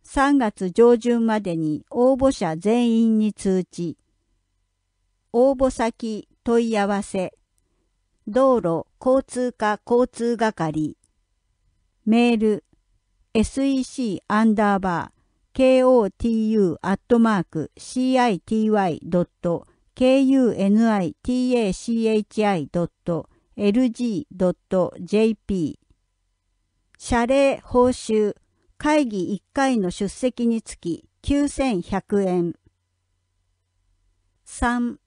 3月上旬までに応募者全員に通知。応募先問い合わせ。道路交通課交通係。メール sec アンダーバー kotu アットマーク city.kunitachi.lg.jp 謝礼報酬会議1回の出席につき9100円。3.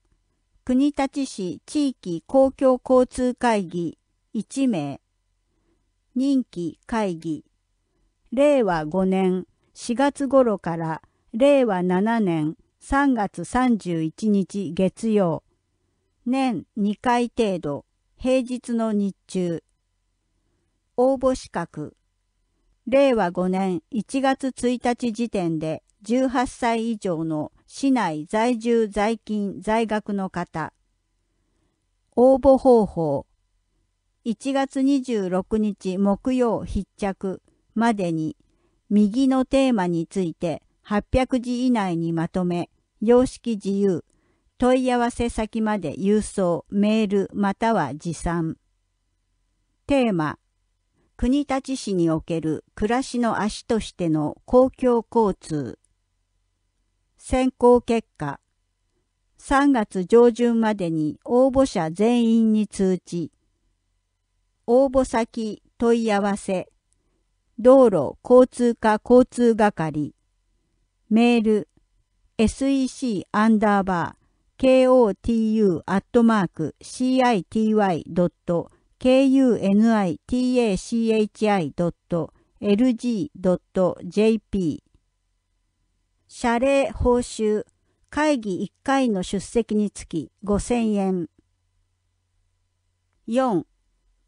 国立市地域公共交通会議1名。任期会議。令和5年4月頃から令和7年3月31日月曜。年2回程度。平日の日中。応募資格。令和5年1月1日時点で18歳以上の市内在住在勤在学の方。応募方法。1月26日木曜必着までに右のテーマについて800字以内にまとめ、様式自由、問い合わせ先まで郵送、メールまたは持参。テーマ国立市における暮らしの足としての公共交通。選考結果。3月上旬までに応募者全員に通知。応募先問い合わせ。道路交通課交通係。メール。sec アンダーバー kotu city.com kunitachi.lg.jp 謝礼報酬会議1回の出席につき5000円4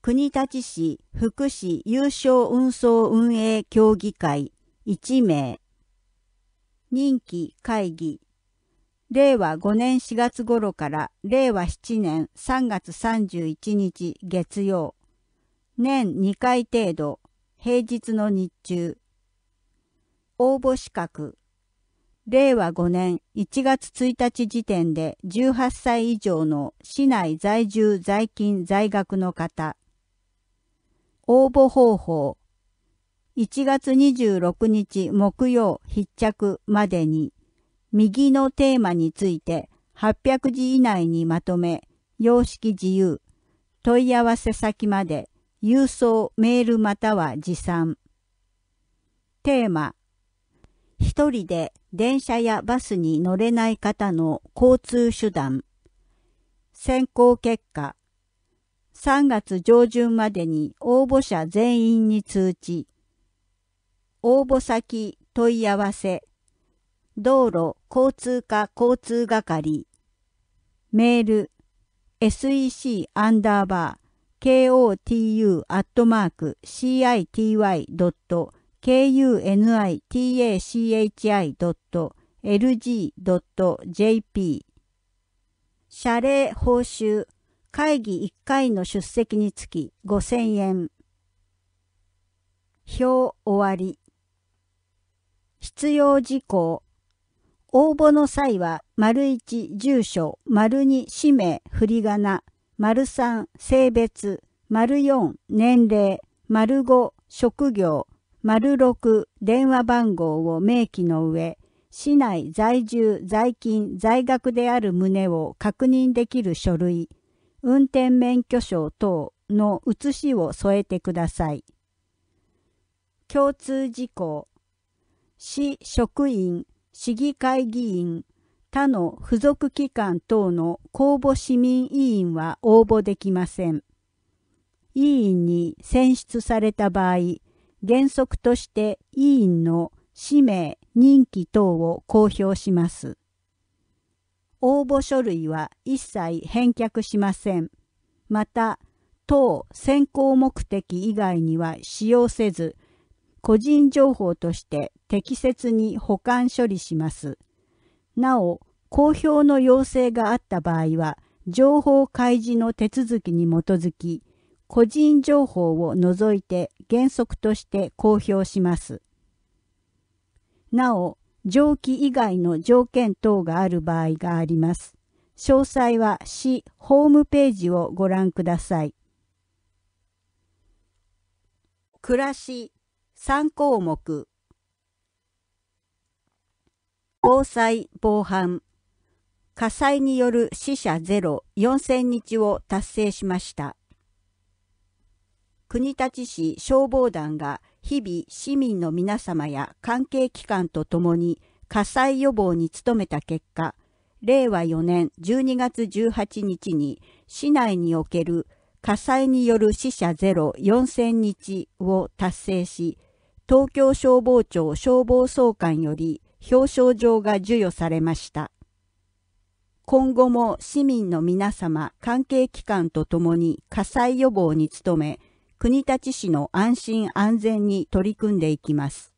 国立市福祉優勝運送運営協議会1名任期会議令和5年4月頃から令和7年3月31日月曜、年2回程度、平日の日中、応募資格、令和5年1月1日時点で18歳以上の市内在住在勤在学の方、応募方法、1月26日木曜必着までに、右のテーマについて800字以内にまとめ、様式自由、問い合わせ先まで、郵送、メールまたは持参。テーマ、一人で電車やバスに乗れない方の交通手段。選考結果、3月上旬までに応募者全員に通知。応募先問い合わせ道路交通課交通係メール sec アンダーバー kotu アットマーク city.kunitachi.lg.jp 謝礼報酬会議1回の出席につき5000円表終わり必要事項応募の際は、丸一、住所、丸二、氏名、振り仮名、丸三、性別、丸四、年齢、丸五、職業、丸六、電話番号を明記の上、市内在住、在勤、在学である旨を確認できる書類、運転免許証等の写しを添えてください。共通事項、市職員、市議会議員、他の付属機関等の公募市民委員は応募できません。委員に選出された場合、原則として委員の氏名、任期等を公表します。応募書類は一切返却しません。また、等選考目的以外には使用せず、個人情報として適切に保管処理します。なお、公表の要請があった場合は、情報開示の手続きに基づき、個人情報を除いて原則として公表します。なお、上記以外の条件等がある場合があります。詳細は市ホームページをご覧ください。暮らし3項目防災・防犯。火災による死者ゼロ4000日を達成しました。国立市消防団が日々市民の皆様や関係機関とともに火災予防に努めた結果、令和4年12月18日に市内における火災による死者ゼロ4000日を達成し、東京消防庁消防総監より表彰状が授与されました。今後も市民の皆様、関係機関とともに火災予防に努め、国立市の安心安全に取り組んでいきます。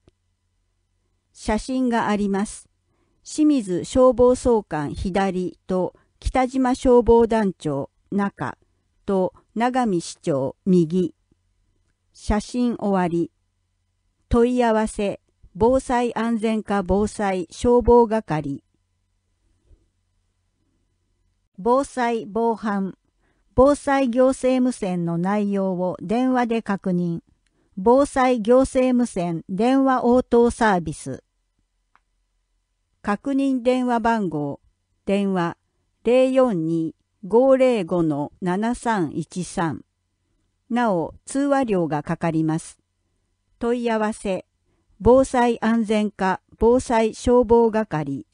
写真があります。清水消防総監左と北島消防団長中と長見市長右。写真終わり。問い合わせ防災安全課防災消防係防災防犯防災行政無線の内容を電話で確認防災行政無線電話応答サービス確認電話番号電話042-505-7313なお通話料がかかります問い合わせ防災安全課防災消防係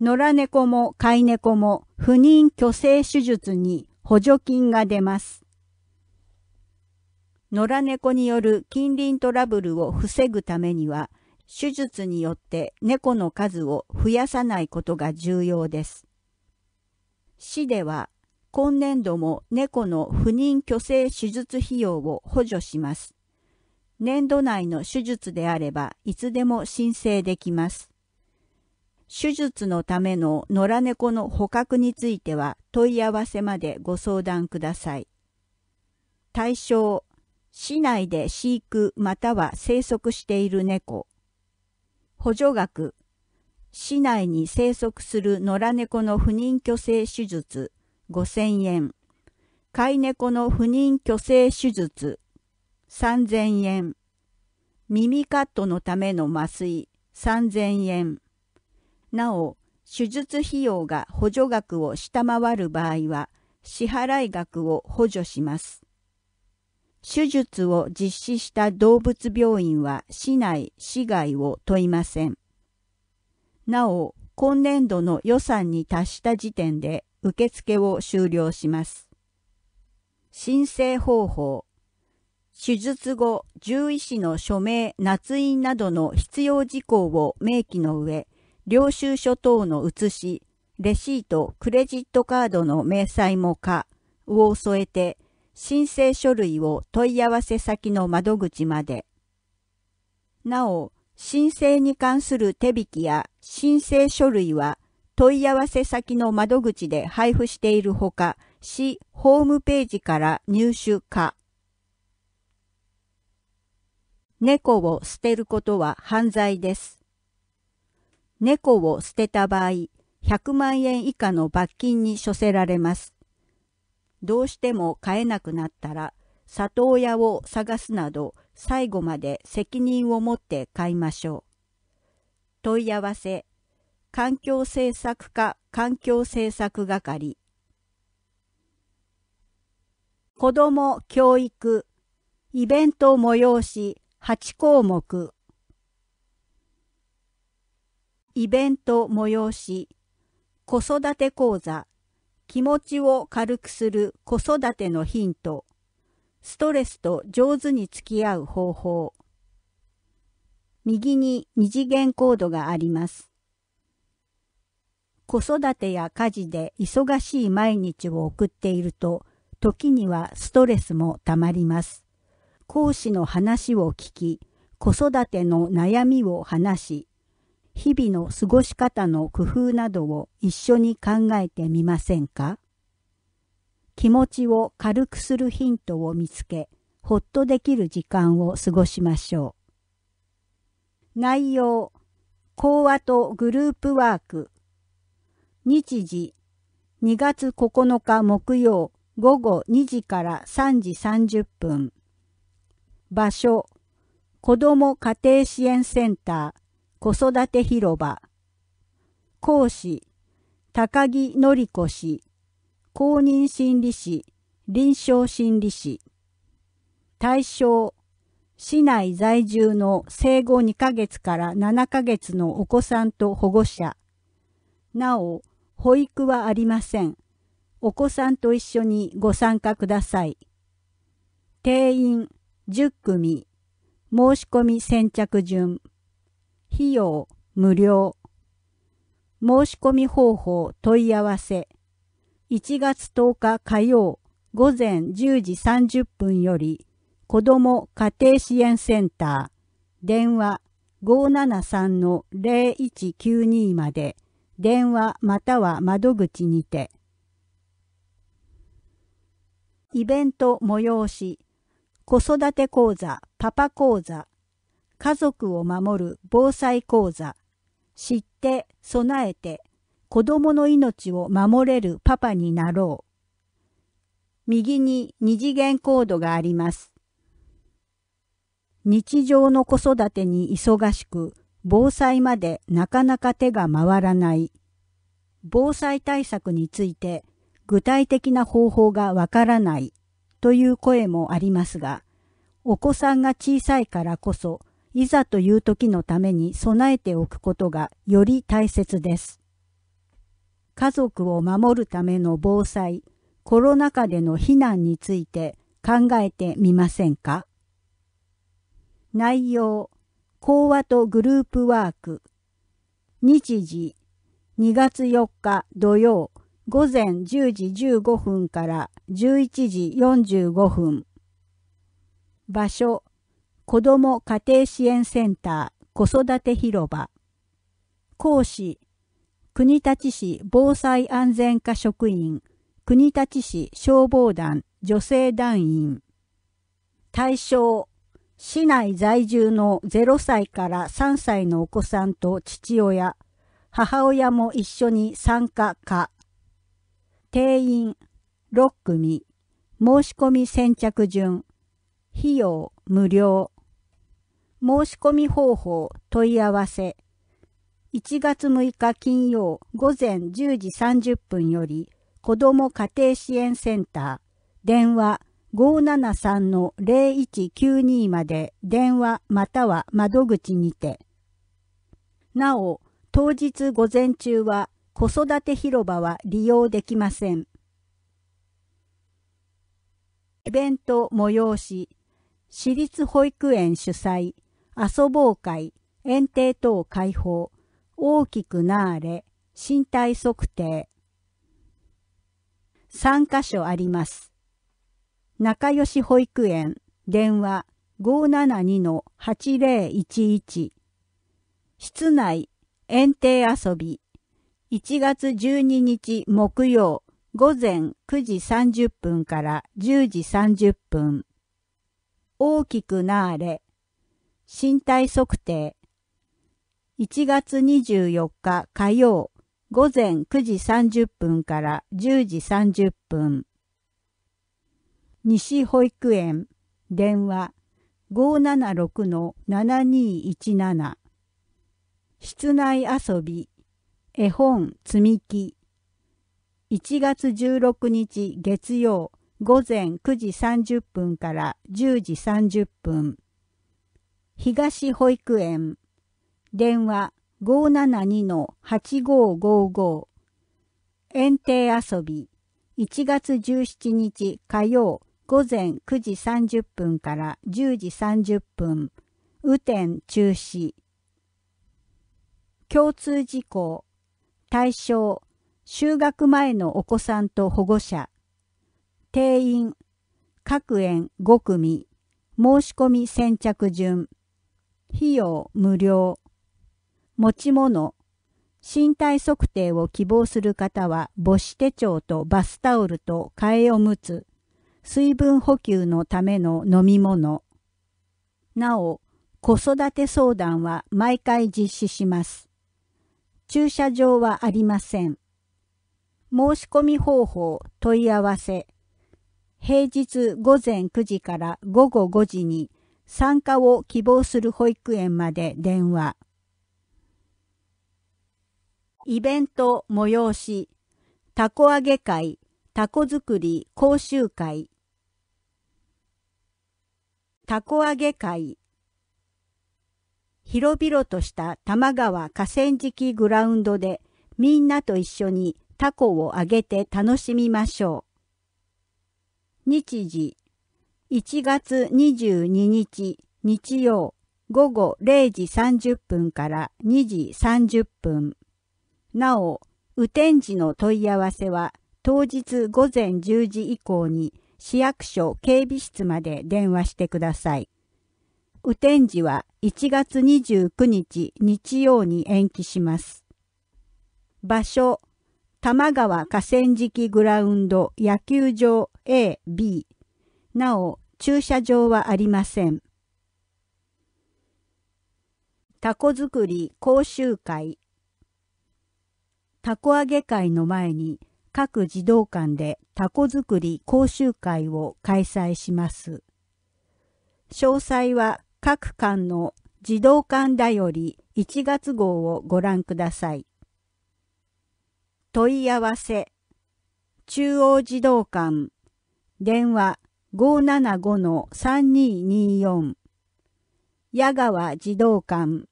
野良猫も飼い猫も不妊去勢手術に補助金が出ます。野良猫による近隣トラブルを防ぐためには、手術によって猫の数を増やさないことが重要です。市では、今年度も猫の不妊去勢手術費用を補助します。年度内の手術であればいつでも申請できます。手術のための野良猫の捕獲については問い合わせまでご相談ください。対象、市内で飼育または生息している猫。補助額、市内に生息する野良猫の不妊去勢手術5000円。飼い猫の不妊去勢手術3000円耳カットのための麻酔3000円なお手術費用が補助額を下回る場合は支払額を補助します手術を実施した動物病院は市内市外を問いませんなお今年度の予算に達した時点で受付を終了します申請方法手術後、獣医師の署名、捺印などの必要事項を明記の上、領収書等の写し、レシート、クレジットカードの明細も可を添えて、申請書類を問い合わせ先の窓口まで。なお、申請に関する手引きや申請書類は問い合わせ先の窓口で配布しているほか、市ホームページから入手可。猫を捨てることは犯罪です。猫を捨てた場合、100万円以下の罰金に処せられます。どうしても飼えなくなったら、里親を探すなど、最後まで責任を持って飼いましょう。問い合わせ、環境政策課環境政策係。子ども教育イベント催し8項目イベント催し子育て講座気持ちを軽くする子育てのヒントストレスと上手に付き合う方法右に二次元コードがあります子育てや家事で忙しい毎日を送っていると時にはストレスもたまります講師の話を聞き、子育ての悩みを話し、日々の過ごし方の工夫などを一緒に考えてみませんか気持ちを軽くするヒントを見つけ、ほっとできる時間を過ごしましょう。内容、講話とグループワーク。日時、2月9日木曜午後2時から3時30分。場所、子ども家庭支援センター、子育て広場、講師、高木典子氏、公認心理師、臨床心理師。対象、市内在住の生後2ヶ月から7ヶ月のお子さんと保護者。なお、保育はありません。お子さんと一緒にご参加ください。定員10組申し込み先着順費用無料申し込み方法問い合わせ1月10日火曜午前10時30分より子ども家庭支援センター電話573-0192まで電話または窓口にてイベント催し子育て講座、パパ講座、家族を守る防災講座、知って備えて子供の命を守れるパパになろう。右に二次元コードがあります。日常の子育てに忙しく、防災までなかなか手が回らない。防災対策について具体的な方法がわからない。という声もありますが、お子さんが小さいからこそ、いざという時のために備えておくことがより大切です。家族を守るための防災、コロナ禍での避難について考えてみませんか内容、講話とグループワーク、日時、2月4日土曜、午前10時15分から11時45分。場所、子ども家庭支援センター子育て広場。講師、国立市防災安全課職員、国立市消防団女性団員。対象、市内在住の0歳から3歳のお子さんと父親、母親も一緒に参加か。定員6組申し込み先着順費用無料申し込み方法問い合わせ1月6日金曜午前10時30分より子ども家庭支援センター電話573-0192まで電話または窓口にて。なお、当日午前中は子育て広場は利用できません。イベント催し、私立保育園主催、遊ぼう会、園庭等開放、大きくなあれ、身体測定。3箇所あります。仲良し保育園、電話572-8011。室内、園庭遊び。1月12日木曜午前9時30分から10時30分。大きくなあれ。身体測定。1月24日火曜午前9時30分から10時30分。西保育園電話576-7217室内遊び絵本積み木1月16日月曜午前9時30分から10時30分東保育園電話572-8555園庭遊び1月17日火曜午前9時30分から10時30分雨天中止共通事項対象、就学前のお子さんと保護者、定員、各園5組、申し込み先着順、費用無料、持ち物、身体測定を希望する方は母子手帳とバスタオルと替えおむつ、水分補給のための飲み物。なお、子育て相談は毎回実施します。駐車場はありません。申し込み方法、問い合わせ。平日午前9時から午後5時に参加を希望する保育園まで電話。イベント催し、たこ揚げ会、たこ作り講習会。たこ揚げ会、広々とした多摩川河川敷グラウンドでみんなと一緒にタコをあげて楽しみましょう。日時1月22日日曜午後0時30分から2時30分。なお、雨天時の問い合わせは当日午前10時以降に市役所警備室まで電話してください。雨天時は1月29日日曜に延期します。場所、多摩川河川敷グラウンド野球場 A、B。なお、駐車場はありません。タコ作り講習会。タコ揚げ会の前に各児童館でタコ作り講習会を開催します。詳細は各館の児童館だより1月号をご覧ください。問い合わせ中央児童館電話575-3224矢川児童館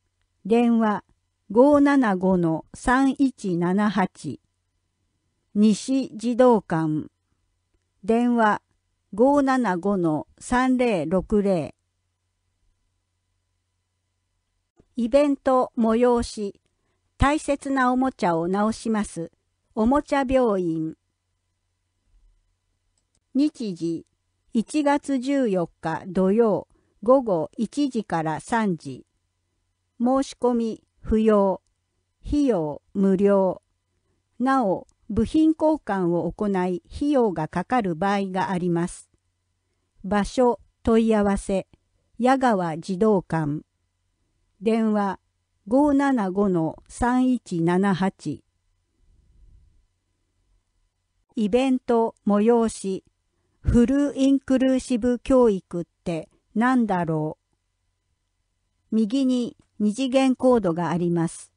電話575-3178西児童館電話575-3060イベント催し、大切なおもちゃを直します。おもちゃ病院。日時、1月14日土曜午後1時から3時。申し込み不要。費用無料。なお、部品交換を行い費用がかかる場合があります。場所問い合わせ、矢川児童館。電話575-3178イベント催しフルインクルーシブ教育って何だろう右に二次元コードがあります。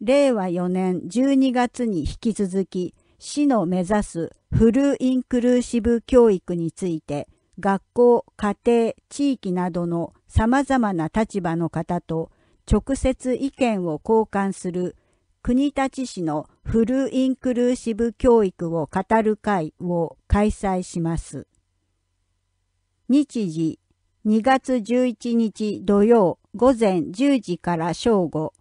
令和4年12月に引き続き市の目指すフルインクルーシブ教育について学校、家庭、地域などの様々な立場の方と直接意見を交換する国立市のフルインクルーシブ教育を語る会を開催します。日時2月11日土曜午前10時から正午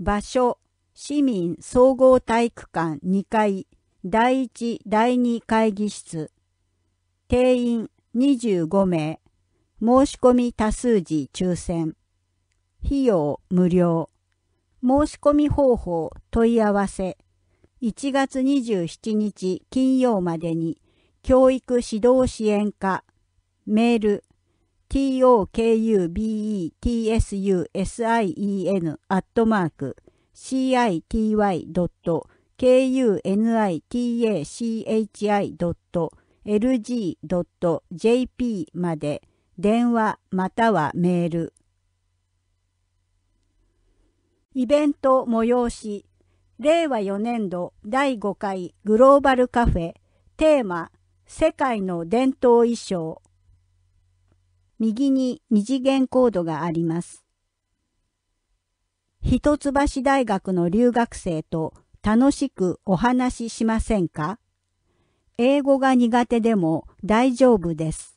場所市民総合体育館2階第1第2会議室定員25名申し込み多数時抽選。費用無料。申し込み方法問い合わせ。1月27日金曜までに教育指導支援課。メール tokubetsusien アットマーク city.kunitachi.lg.jp まで電話またはメール。イベント催し、令和4年度第5回グローバルカフェ、テーマ、世界の伝統衣装。右に二次元コードがあります。一橋大学の留学生と楽しくお話ししませんか英語が苦手でも大丈夫です。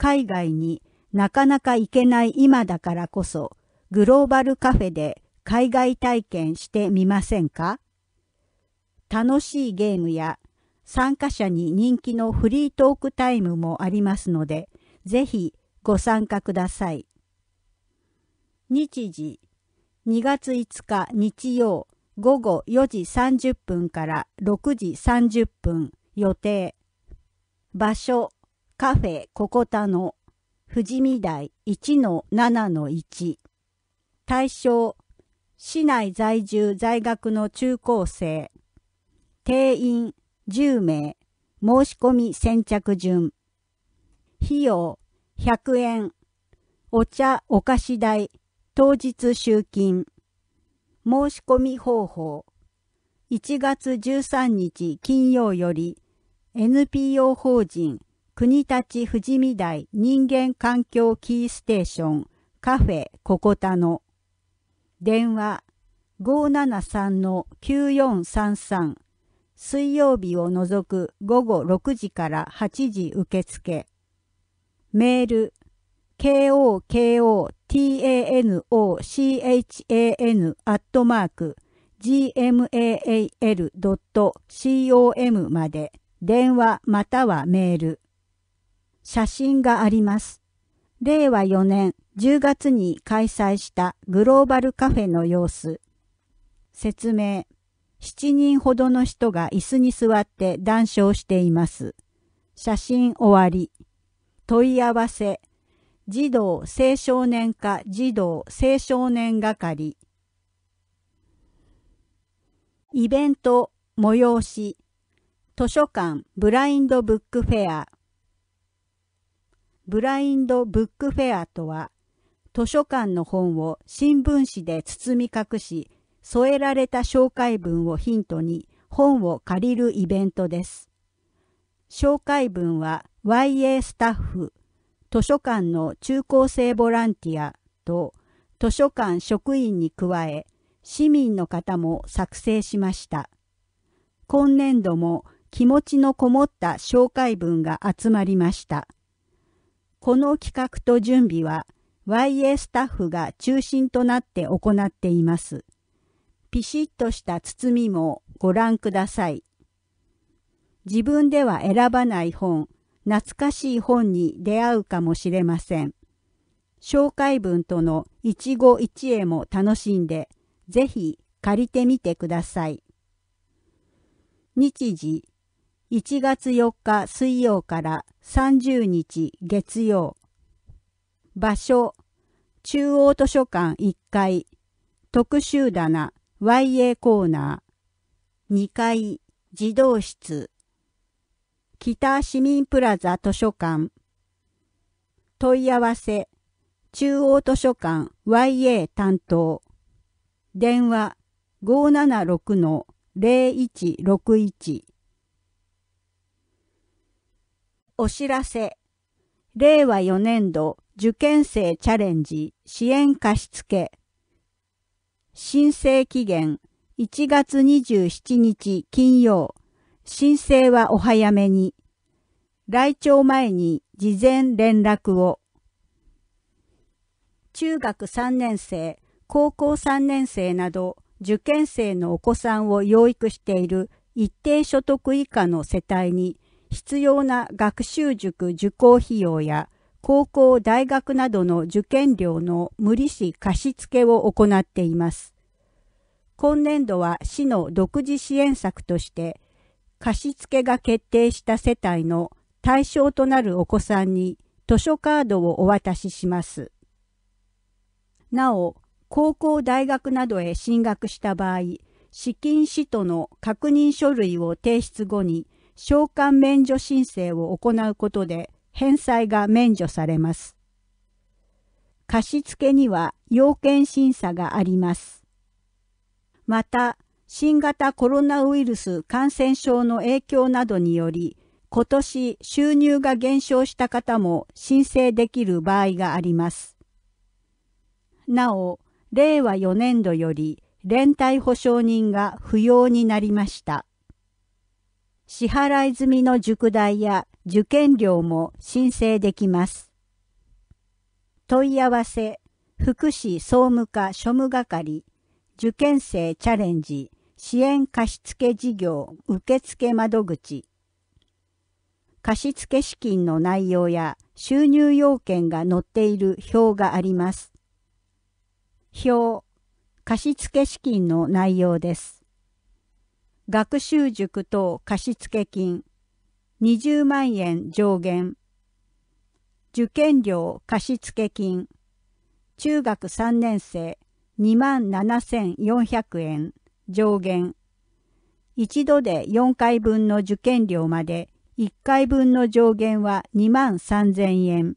海外になかなか行けない今だからこそ、グローバルカフェで海外体験してみませんか楽しいゲームや参加者に人気のフリートークタイムもありますので、ぜひご参加ください。日時2月5日日曜午後4時30分から6時30分予定場所カフェココタの富士見台1-7-1対象市内在住在学の中高生定員10名申し込み先着順費用100円お茶お菓子代当日集金申し込み方法1月13日金曜より NPO 法人国立富士見台人間環境キーステーションカフェココタの電話573-9433水曜日を除く午後6時から8時受付メール kokotanochan アットマーク gmail.com まで電話またはメール写真があります。令和4年10月に開催したグローバルカフェの様子。説明。7人ほどの人が椅子に座って談笑しています。写真終わり。問い合わせ。児童青少年課児童青少年係。イベント催し。図書館ブラインドブックフェア。ブラインドブックフェアとは、図書館の本を新聞紙で包み隠し、添えられた紹介文をヒントに本を借りるイベントです。紹介文は YA スタッフ、図書館の中高生ボランティアと図書館職員に加え、市民の方も作成しました。今年度も気持ちのこもった紹介文が集まりました。この企画と準備は YA スタッフが中心となって行っています。ピシッとした包みもご覧ください。自分では選ばない本、懐かしい本に出会うかもしれません。紹介文との一期一会も楽しんで、ぜひ借りてみてください。日時1月4日水曜から30日月曜。場所、中央図書館1階、特集棚 YA コーナー、2階、児童室、北市民プラザ図書館、問い合わせ、中央図書館 YA 担当、電話576-0161お知らせ。令和4年度受験生チャレンジ支援貸付。申請期限1月27日金曜。申請はお早めに。来庁前に事前連絡を。中学3年生、高校3年生など受験生のお子さんを養育している一定所得以下の世帯に必要な学習塾受講費用や高校大学などの受験料の無利子貸付を行っています。今年度は市の独自支援策として貸付が決定した世帯の対象となるお子さんに図書カードをお渡しします。なお、高校大学などへ進学した場合、資金使途の確認書類を提出後に償還免除申請を行うことで返済が免除されます。貸付には要件審査があります。また、新型コロナウイルス感染症の影響などにより、今年収入が減少した方も申請できる場合があります。なお、令和4年度より連帯保証人が不要になりました。支払い済みの塾代や受験料も申請できます。問い合わせ、福祉総務課庶務係、受験生チャレンジ、支援貸付事業受付窓口、貸付資金の内容や収入要件が載っている表があります。表、貸付資金の内容です。学習塾等貸付金20万円上限受験料貸付金中学3年生2万7400円上限一度で4回分の受験料まで1回分の上限は2万3000円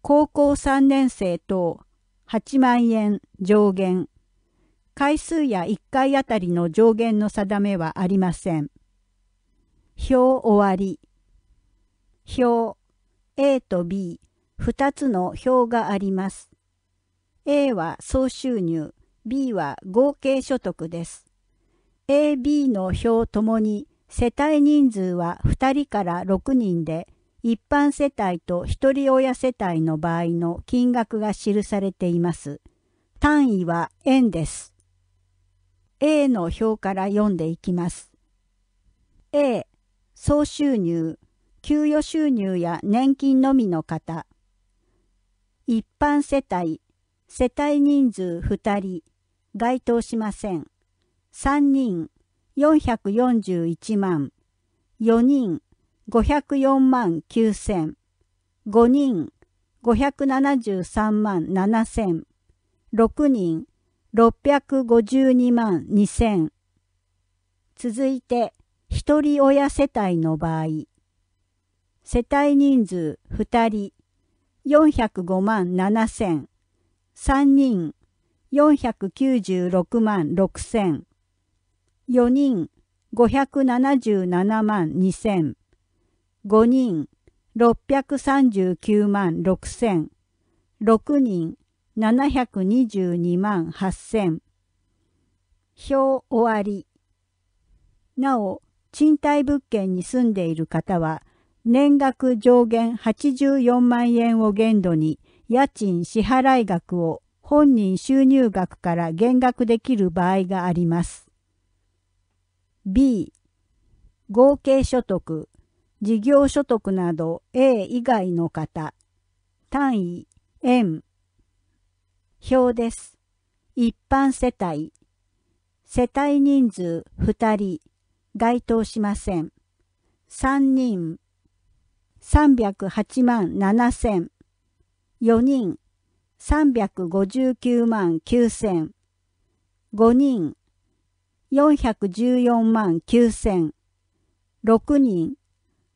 高校3年生等8万円上限回数や1回あたりの上限の定めはありません。表終わり。表 A と B、2つの表があります。A は総収入、B は合計所得です。A、B の表ともに世帯人数は2人から6人で、一般世帯と一人親世帯の場合の金額が記されています。単位は円です。A の表から読んでいきます。A、総収入、給与収入や年金のみの方。一般世帯、世帯人数2人、該当しません。3人、441万。4人、504万9千。5人、573万7千。6人、652万2000。続いて、一人親世帯の場合、世帯人数2人、405万7000、3人、496万6000、4人、577万2000、5人、639万6000、6人、722万8000。表終わり。なお、賃貸物件に住んでいる方は、年額上限84万円を限度に、家賃支払額を本人収入額から減額できる場合があります。B、合計所得、事業所得など A 以外の方、単位、円、表です。一般世帯。世帯人数2人。該当しません。3人。308万7千。4人。359万9千。5人。414万9千。6人。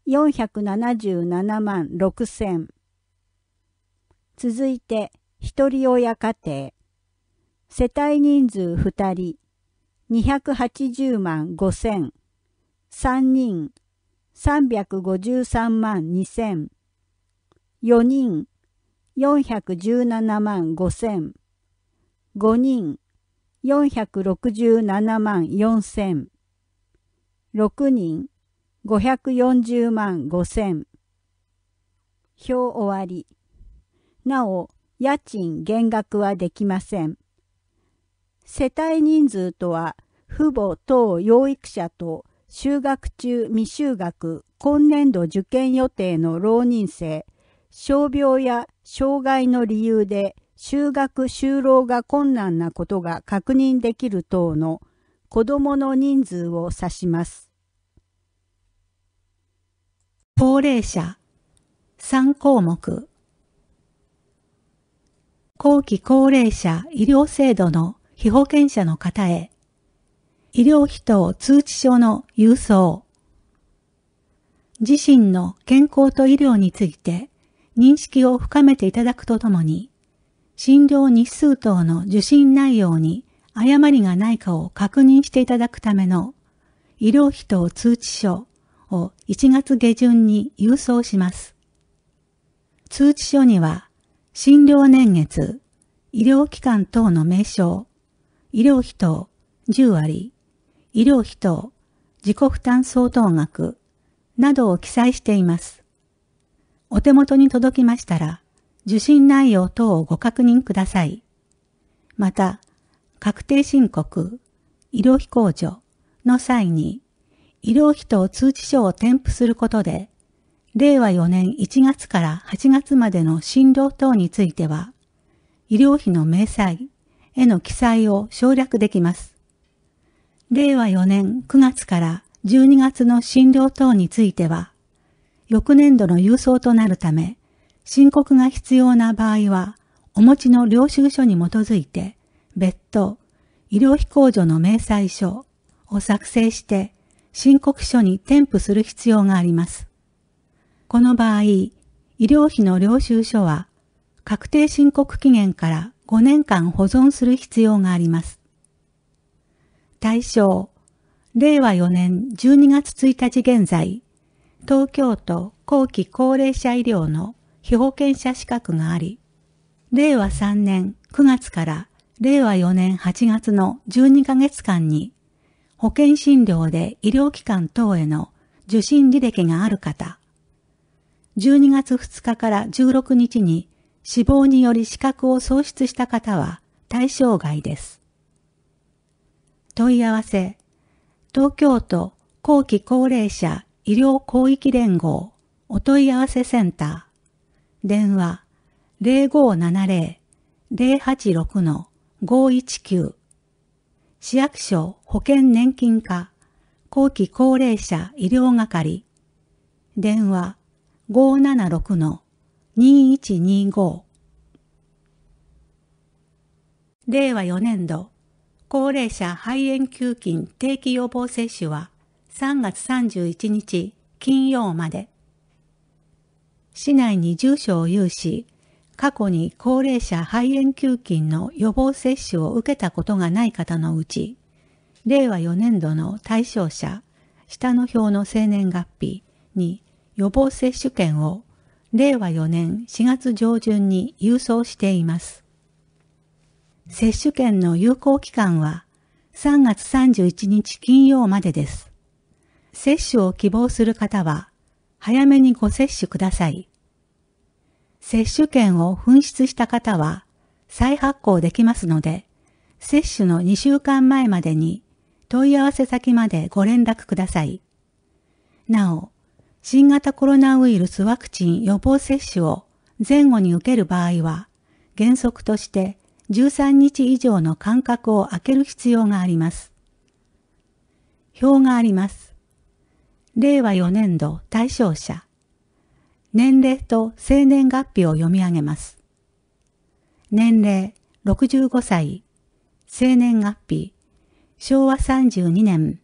477万6千。続いて、一人親家庭、世帯人数二人、280万5千、3人、353万2千、4人、417万5千、5人、467万4千、6人、540万5千。表終わり。なお、家賃減額はできません。世帯人数とは、父母等養育者と就学中未就学、今年度受験予定の浪人生、傷病や障害の理由で就学就労が困難なことが確認できる等の子供の人数を指します。高齢者3項目後期高齢者医療制度の被保険者の方へ、医療費等通知書の郵送、自身の健康と医療について認識を深めていただくとともに、診療日数等の受診内容に誤りがないかを確認していただくための医療費等通知書を1月下旬に郵送します。通知書には診療年月、医療機関等の名称、医療費等10割、医療費等自己負担相当額などを記載しています。お手元に届きましたら、受診内容等をご確認ください。また、確定申告、医療費控除の際に、医療費等通知書を添付することで、令和4年1月から8月までの診療等については、医療費の明細への記載を省略できます。令和4年9月から12月の診療等については、翌年度の郵送となるため、申告が必要な場合は、お持ちの領収書に基づいて、別途、医療費控除の明細書を作成して、申告書に添付する必要があります。この場合、医療費の領収書は確定申告期限から5年間保存する必要があります。対象、令和4年12月1日現在、東京都後期高齢者医療の被保険者資格があり、令和3年9月から令和4年8月の12ヶ月間に保険診療で医療機関等への受診履歴がある方、12月2日から16日に死亡により資格を喪失した方は対象外です。問い合わせ、東京都後期高齢者医療広域連合お問い合わせセンター、電話0570-086-519市役所保険年金課後期高齢者医療係電話576-2125令和4年度高齢者肺炎球菌定期予防接種は3月31日金曜まで市内に住所を有し過去に高齢者肺炎球菌の予防接種を受けたことがない方のうち令和4年度の対象者下の表の生年月日に予防接種券を令和4年4月上旬に郵送しています。接種券の有効期間は3月31日金曜までです。接種を希望する方は早めにご接種ください。接種券を紛失した方は再発行できますので、接種の2週間前までに問い合わせ先までご連絡ください。なお、新型コロナウイルスワクチン予防接種を前後に受ける場合は、原則として13日以上の間隔を空ける必要があります。表があります。令和4年度対象者。年齢と生年月日を読み上げます。年齢65歳、生年月日、昭和32年、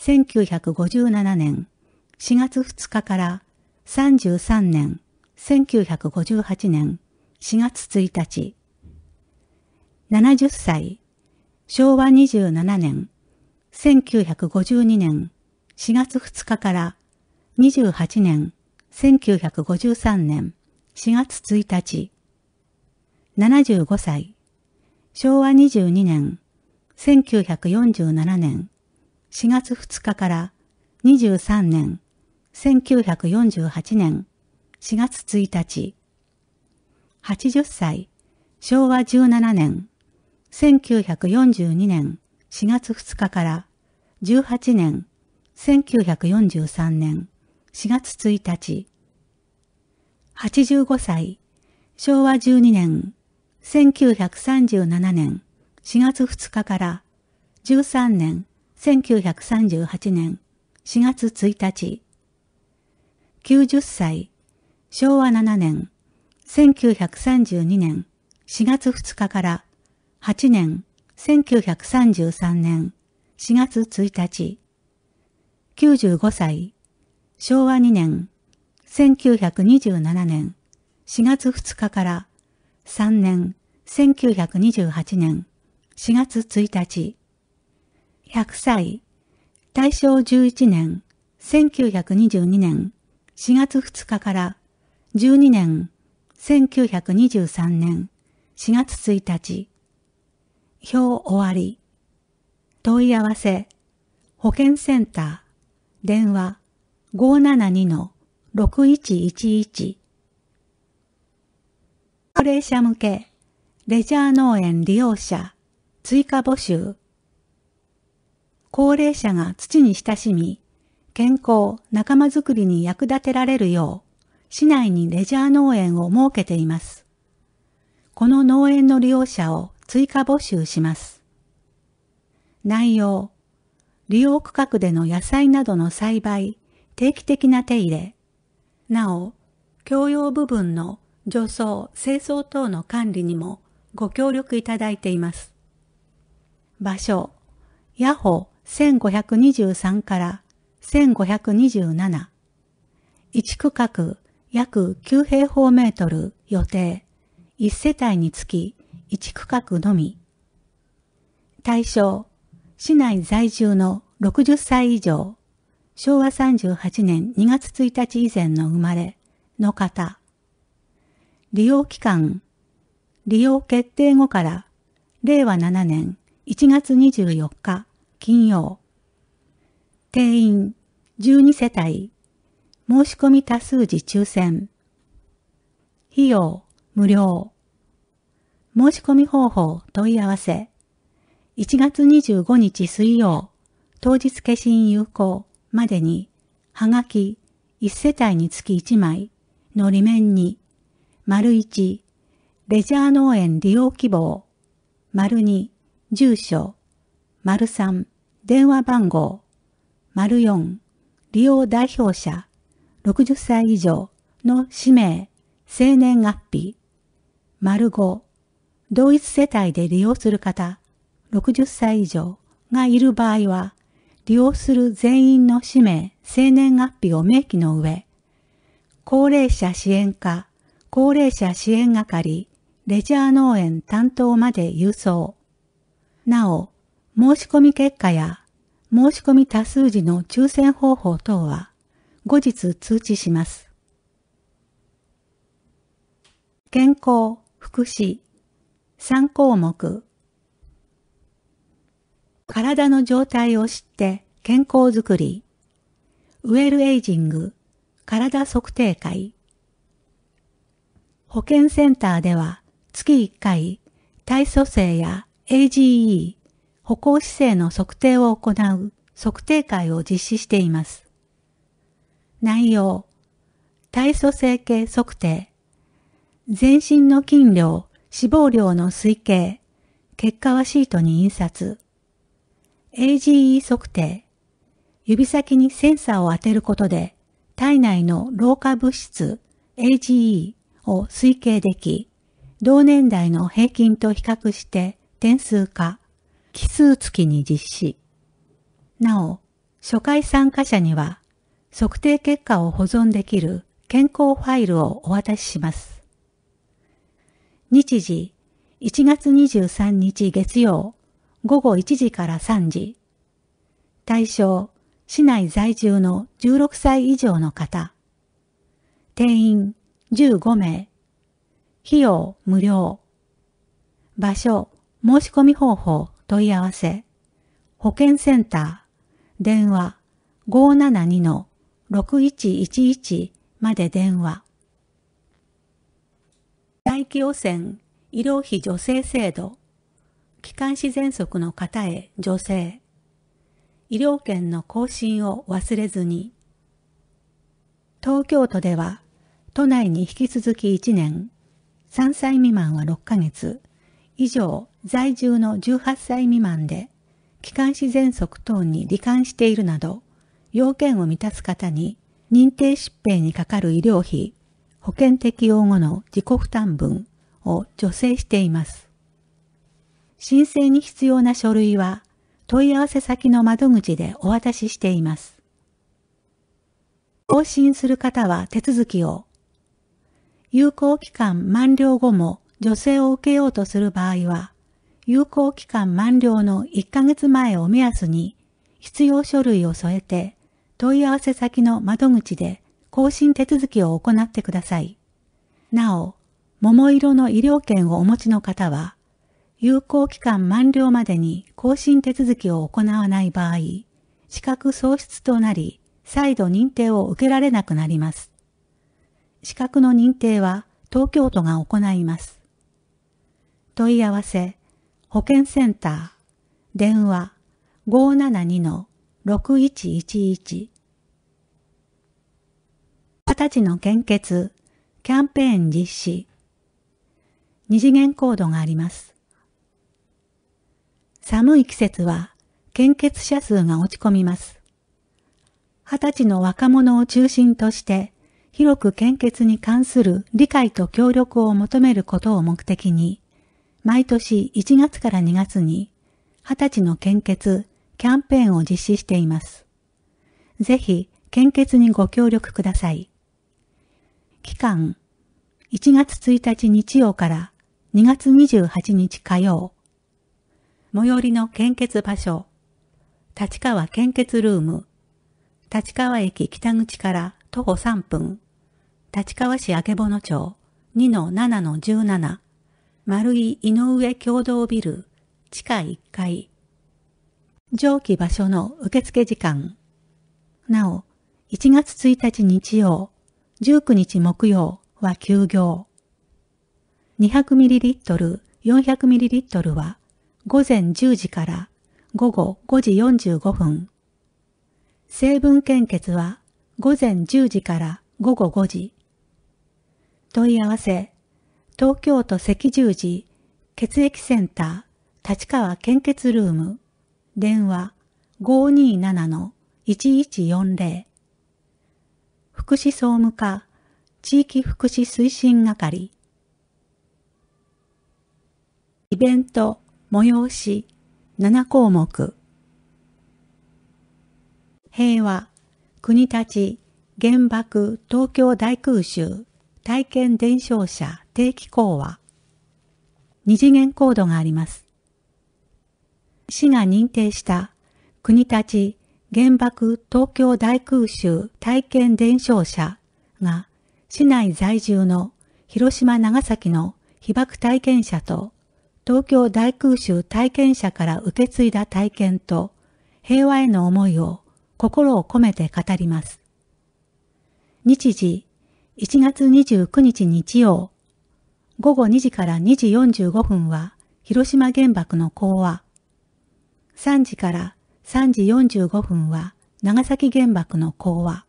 1957年、4月2日から33年1958年4月1日、70歳、昭和27年1952年4月2日から28年1953年4月1日、75歳、昭和22年1947年4月2日から23年1948年4月1日、80歳、昭和17年、1942年4月2日から18年、1943年4月1日、85歳、昭和12年、1937年4月2日から13年、1938年4月1日、90歳、昭和7年、1932年4月2日から8年、1933年4月1日、95歳、昭和2年、1927年4月2日から3年、1928年4月1日、100歳、大正11年、1922年4月2日から12年1923年4月1日表終わり問い合わせ保健センター電話572-6111高齢者向けレジャー農園利用者追加募集高齢者が土に親しみ健康、仲間づくりに役立てられるよう、市内にレジャー農園を設けています。この農園の利用者を追加募集します。内容、利用区画での野菜などの栽培、定期的な手入れ、なお、共用部分の除草、清掃等の管理にもご協力いただいています。場所、ヤホ1523から1527。一区画約9平方メートル予定。1世帯につき1区画のみ。対象、市内在住の60歳以上、昭和38年2月1日以前の生まれの方。利用期間、利用決定後から令和7年1月24日金曜。定員12世帯、申し込み多数時抽選。費用、無料。申し込み方法、問い合わせ。1月25日水曜、当日消印有効までに、はがき、1世帯につき1枚の利面に、丸1、レジャー農園利用希望、丸2、住所、丸3、電話番号、丸4、利用代表者60歳以上の氏名、生年月日。丸5、同一世帯で利用する方60歳以上がいる場合は、利用する全員の氏名、生年月日を明記の上、高齢者支援課、高齢者支援係、レジャー農園担当まで郵送。なお、申し込み結果や申し込み多数時の抽選方法等は後日通知します。健康、福祉、3項目。体の状態を知って健康づくり。ウェルエイジング、体測定会。保健センターでは月1回体組成や AGE、歩行姿勢の測定を行う測定会を実施しています。内容、体組成計測定、全身の筋量、脂肪量の推計、結果はシートに印刷、AGE 測定、指先にセンサーを当てることで体内の老化物質 AGE を推計でき、同年代の平均と比較して点数化、奇数月に実施。なお、初回参加者には測定結果を保存できる健康ファイルをお渡しします。日時、1月23日月曜午後1時から3時。対象、市内在住の16歳以上の方。定員15名。費用無料。場所、申し込み方法。問い合わせ、保健センター、電話572-6111まで電話。大気汚染医療費助成制度、気管支喘息の方へ助成、医療券の更新を忘れずに、東京都では、都内に引き続き1年、3歳未満は6ヶ月、以上在住の18歳未満で、気管支喘息等に罹患しているなど、要件を満たす方に認定疾病にかかる医療費、保険適用後の自己負担分を助成しています。申請に必要な書類は問い合わせ先の窓口でお渡ししています。更新する方は手続きを、有効期間満了後も女性を受けようとする場合は、有効期間満了の1ヶ月前を目安に、必要書類を添えて、問い合わせ先の窓口で更新手続きを行ってください。なお、桃色の医療券をお持ちの方は、有効期間満了までに更新手続きを行わない場合、資格喪失となり、再度認定を受けられなくなります。資格の認定は東京都が行います。問い合わせ、保健センター、電話572-6111。二十歳の献血、キャンペーン実施。二次元コードがあります。寒い季節は献血者数が落ち込みます。二十歳の若者を中心として広く献血に関する理解と協力を求めることを目的に、毎年1月から2月に20歳の献血キャンペーンを実施しています。ぜひ献血にご協力ください。期間1月1日日曜から2月28日火曜最寄りの献血場所立川献血ルーム立川駅北口から徒歩3分立川市明けぼの町2-7-17丸井井上共同ビル地下1階上記場所の受付時間なお1月1日日曜19日木曜は休業 200ml、400ml は午前10時から午後5時45分成分献血は午前10時から午後5時問い合わせ東京都赤十字血液センター立川献血ルーム電話527-1140福祉総務課地域福祉推進係イベント催し7項目平和国立原爆東京大空襲体験伝承者定期項は、二次元コードがあります。市が認定した国立原爆東京大空襲体験伝承者が市内在住の広島長崎の被爆体験者と東京大空襲体験者から受け継いだ体験と平和への思いを心を込めて語ります。日時1月29日日曜午後2時から2時45分は広島原爆の講話。3時から3時45分は長崎原爆の講話。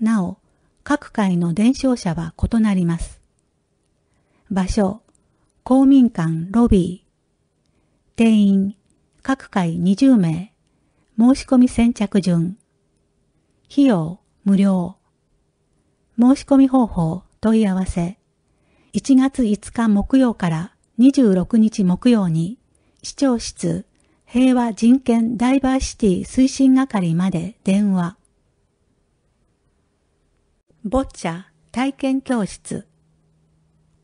なお、各回の伝承者は異なります。場所、公民館ロビー。定員、各回20名。申し込み先着順。費用、無料。申し込み方法、問い合わせ。1月5日木曜から26日木曜に、市長室平和人権ダイバーシティ推進係まで電話。ボッチャ体験教室。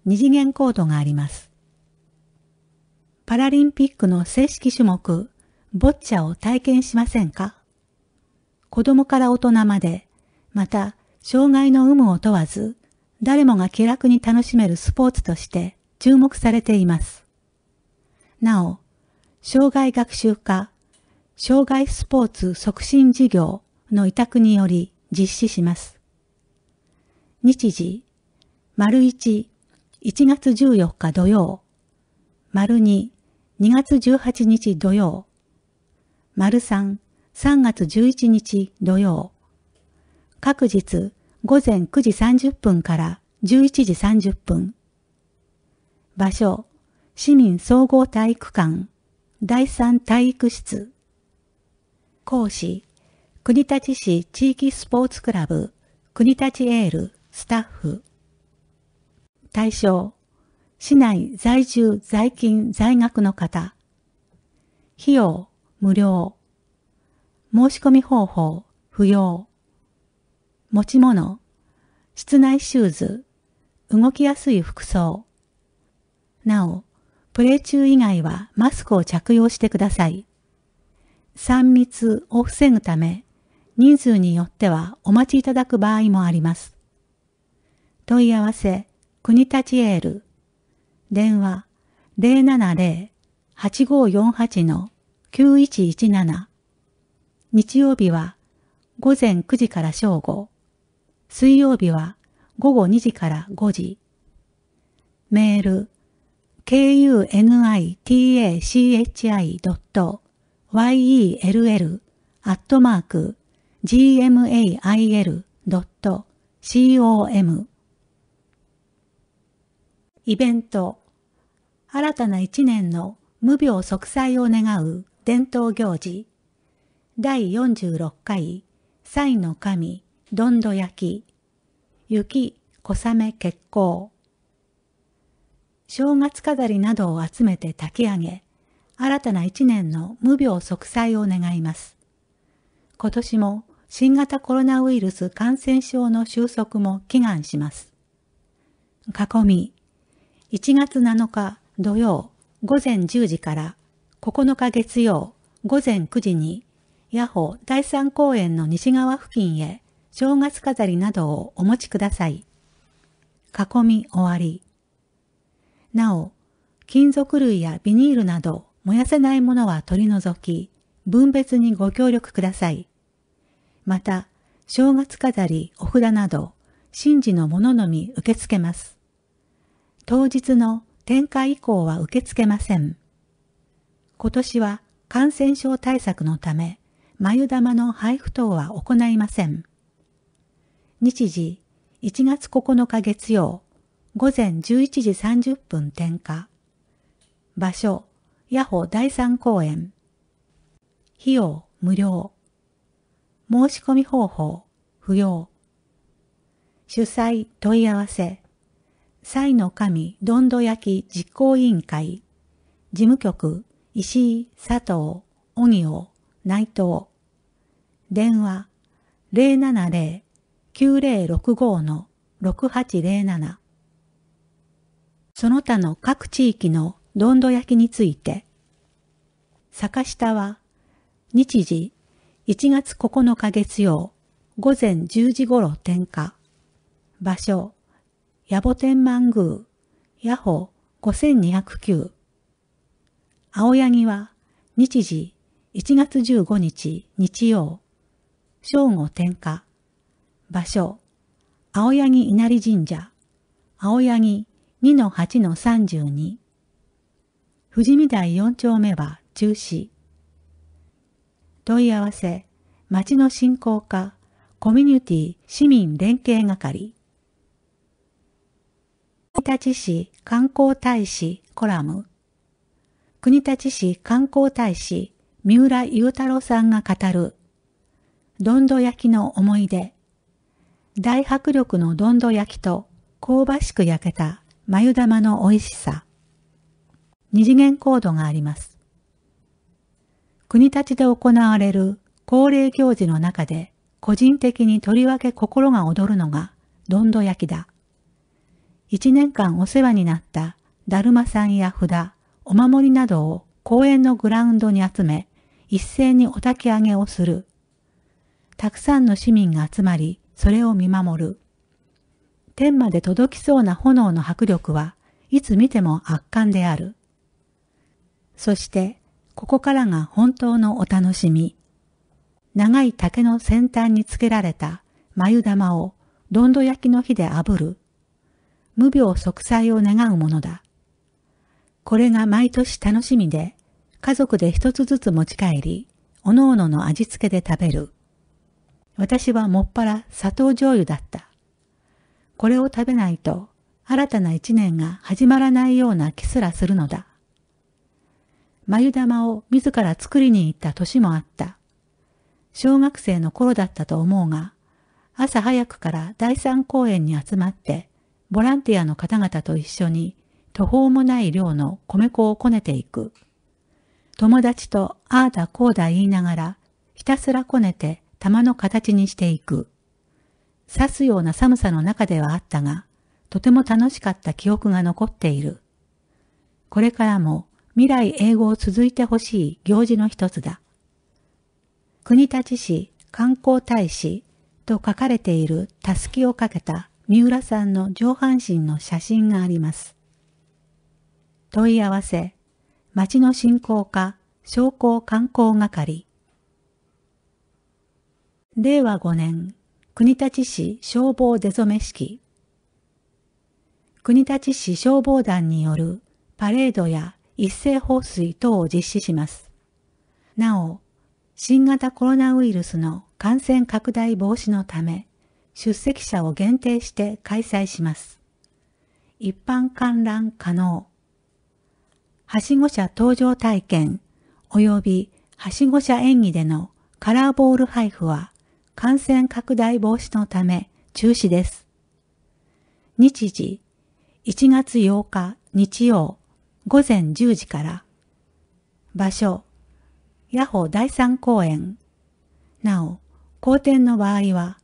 二次元コードがあります。パラリンピックの正式種目、ボッチャを体験しませんか子供から大人まで、また、障害の有無を問わず、誰もが気楽に楽しめるスポーツとして注目されています。なお、障害学習科、障害スポーツ促進事業の委託により実施します。日時、丸1、1月14日土曜、丸2、2月18日土曜、丸3、3月11日土曜、各日午前9時30分から11時30分。場所、市民総合体育館、第三体育室。講師、国立市地域スポーツクラブ、国立エール、スタッフ。対象、市内在住在勤在学の方。費用、無料。申し込み方法、不要。持ち物、室内シューズ、動きやすい服装。なお、プレイ中以外はマスクを着用してください。3密を防ぐため、人数によってはお待ちいただく場合もあります。問い合わせ、国立エール、電話070-8548-9117日曜日は午前9時から正午水曜日は午後2時から5時。メール、kunitachi.yell.gmail.com イベント、新たな一年の無病息災を願う伝統行事、第46回、祭の神、どんど焼き、雪、小雨結構。正月飾りなどを集めて炊き上げ、新たな一年の無病息災を願います。今年も新型コロナウイルス感染症の収束も祈願します。囲み、1月7日土曜午前10時から9日月曜午前9時に、ヤホ第3公園の西側付近へ正月飾りなどをお持ちください。囲み終わり。なお、金属類やビニールなど燃やせないものは取り除き、分別にご協力ください。また、正月飾り、お札など、神事のもののみ受け付けます。当日の展開以降は受け付けません。今年は感染症対策のため、眉玉の配布等は行いません。日時1月9日月曜午前11時30分点火。場所、ヤホ第3公園。費用、無料。申し込み方法、不要。主催、問い合わせ。祭の神、どんど焼き実行委員会。事務局、石井、佐藤、木尾、内藤。電話、070 9065-6807その他の各地域のどんど焼きについて坂下は日時1月9日月曜午前10時頃点火場所野暮天満宮野歩5209青柳は日時1月15日日曜正午点火場所、青柳稲荷神社、青柳2-8-32。富士見台4丁目は中止。問い合わせ、町の振興課、コミュニティ市民連携係。国立市観光大使コラム。国立市観光大使三浦雄太郎さんが語る、どんど焼きの思い出。大迫力のどんど焼きと香ばしく焼けた眉玉の美味しさ。二次元コードがあります。国立で行われる恒例行事の中で個人的にとりわけ心が躍るのがどんど焼きだ。一年間お世話になっただるまさんや札、お守りなどを公園のグラウンドに集め、一斉にお焚き上げをする。たくさんの市民が集まり、それを見守る。天まで届きそうな炎の迫力はいつ見ても圧巻である。そして、ここからが本当のお楽しみ。長い竹の先端につけられた眉玉をどんど焼きの火で炙る。無病息災を願うものだ。これが毎年楽しみで、家族で一つずつ持ち帰り、おのおのの味付けで食べる。私はもっぱら砂糖醤油だった。これを食べないと新たな一年が始まらないような気すらするのだ。眉玉を自ら作りに行った年もあった。小学生の頃だったと思うが、朝早くから第三公園に集まって、ボランティアの方々と一緒に途方もない量の米粉をこねていく。友達とああだこうだ言いながら、ひたすらこねて玉の形にしていく。刺すような寒さの中ではあったが、とても楽しかった記憶が残っている。これからも未来英語を続いてほしい行事の一つだ。国立市観光大使と書かれているたすきをかけた三浦さんの上半身の写真があります。問い合わせ、町の振興課、商工観光係、令和5年、国立市消防出初式。国立市消防団によるパレードや一斉放水等を実施します。なお、新型コロナウイルスの感染拡大防止のため、出席者を限定して開催します。一般観覧可能。はしご車登場体験及びはしご車演技でのカラーボール配布は感染拡大防止のため中止です。日時、1月8日日曜午前10時から。場所、ヤホ第三公園。なお、公典の場合は、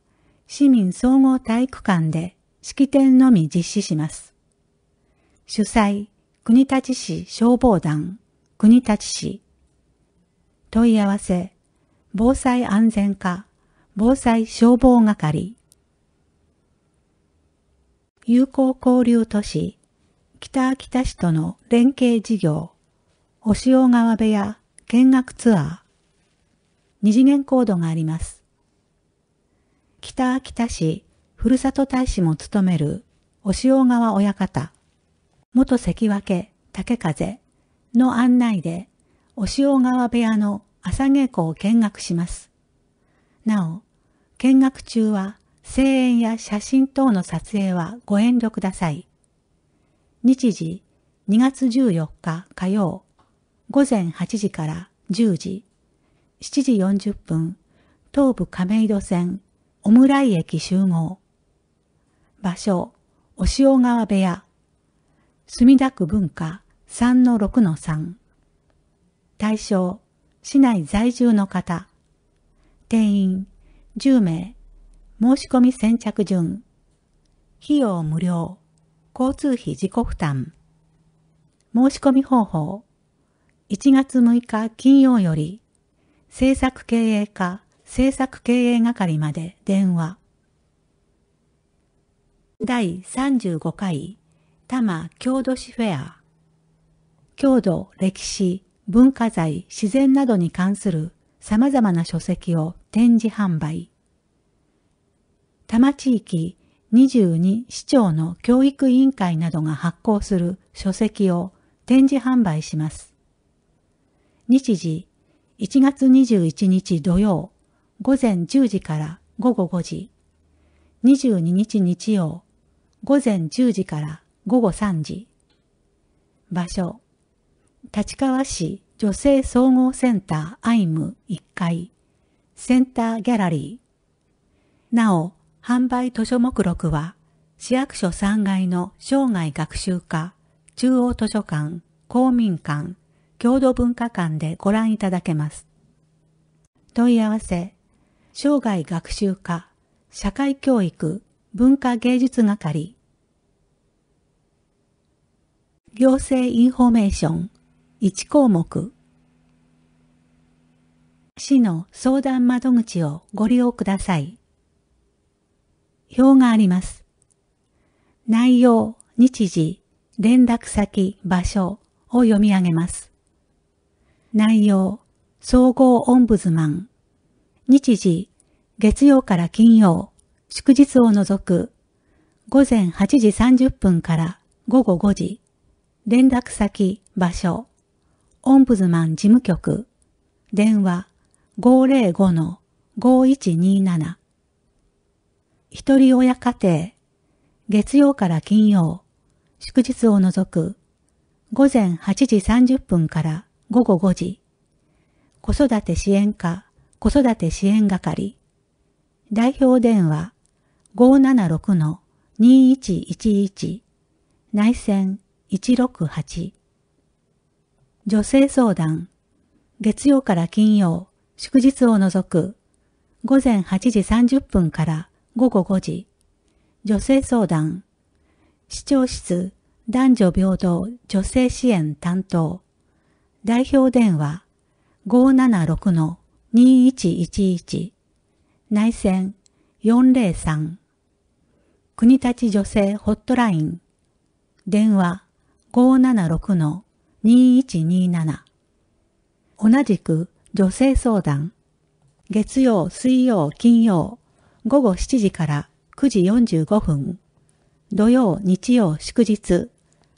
市民総合体育館で式典のみ実施します。主催、国立市消防団、国立市。問い合わせ、防災安全課、防災消防係友好交流都市北秋田市との連携事業押尾川部屋見学ツアー二次元コードがあります。北秋田市ふるさと大使も務める押尾川親方、元関脇竹風の案内で押尾川部屋の朝稽古を見学します。なお、見学中は声援や写真等の撮影はご遠慮ください。日時2月14日火曜午前8時から10時7時40分東武亀戸線オムライ駅集合場所押尾川部屋墨田区文化3-6-3対象市内在住の方定員10名、申し込み先着順、費用無料、交通費自己負担、申し込み方法、1月6日金曜より、政策経営課政策経営係まで電話。第35回多摩郷土史フェア郷土、歴史、文化財、自然などに関する様々な書籍を展示販売。多摩地域22市町の教育委員会などが発行する書籍を展示販売します。日時1月21日土曜午前10時から午後5時、22日日曜午前10時から午後3時。場所、立川市女性総合センターアイム1階、センターギャラリー。なお、販売図書目録は、市役所3階の生涯学習課、中央図書館、公民館、郷土文化館でご覧いただけます。問い合わせ、生涯学習課、社会教育、文化芸術係、行政インフォメーション、1項目市の相談窓口をご利用ください。表があります。内容、日時、連絡先、場所を読み上げます。内容、総合オンブズマン。日時、月曜から金曜、祝日を除く、午前8時30分から午後5時。連絡先、場所。オンブズマン事務局、電話505-5127。一人親家庭、月曜から金曜、祝日を除く、午前8時30分から午後5時、子育て支援課、子育て支援係、代表電話576-2111、内線168女性相談、月曜から金曜、祝日を除く、午前8時30分から午後5時、女性相談、市長室、男女平等女性支援担当、代表電話576-2111内線、403国立女性ホットライン電話576-2111 2127同じく女性相談月曜、水曜、金曜午後7時から9時45分土曜、日曜、祝日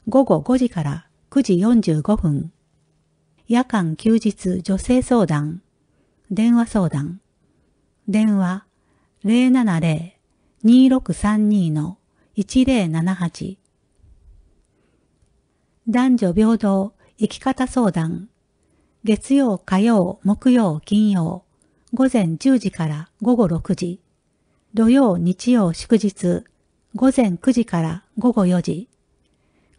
午後5時から9時45分夜間休日女性相談電話相談電話070-2632-1078男女平等生き方相談。月曜、火曜、木曜、金曜、午前10時から午後6時。土曜、日曜、祝日、午前9時から午後4時。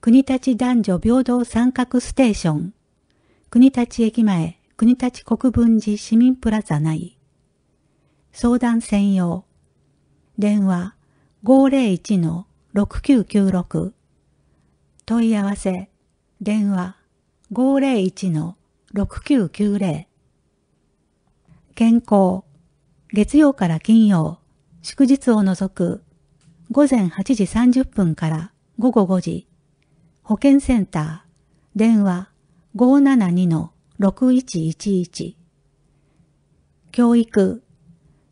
国立男女平等参画ステーション。国立駅前、国立国分寺市民プラザ内。相談専用。電話501-6996。問い合わせ。電話501-6990健康月曜から金曜祝日を除く午前8時30分から午後5時保健センター電話572-6111教育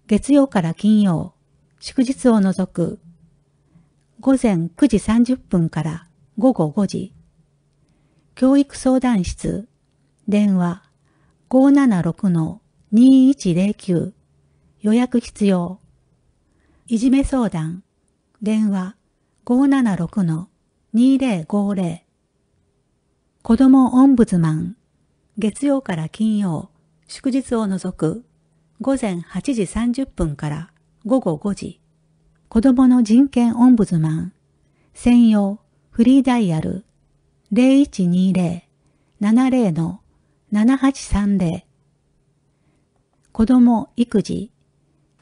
月曜から金曜祝日を除く午前9時30分から午後5時教育相談室電話576-2109予約必要いじめ相談電話576-2050子供オンブズマン月曜から金曜祝日を除く午前8時30分から午後5時子供の人権オンブズマン専用フリーダイヤル0120-70-7830子供育児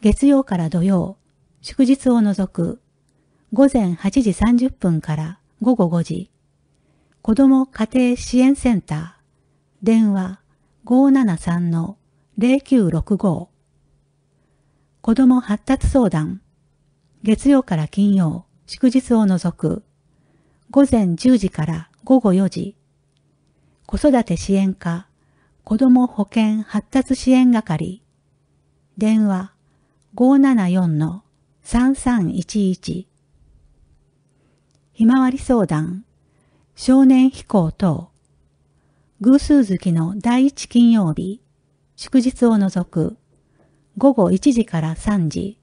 月曜から土曜祝日を除く午前8時30分から午後5時子供家庭支援センター電話573-0965子供発達相談月曜から金曜祝日を除く午前10時から午後4時、子育て支援課、子ども保健発達支援係、電話574-3311、ひまわり相談、少年飛行等、偶数月の第一金曜日、祝日を除く、午後1時から3時、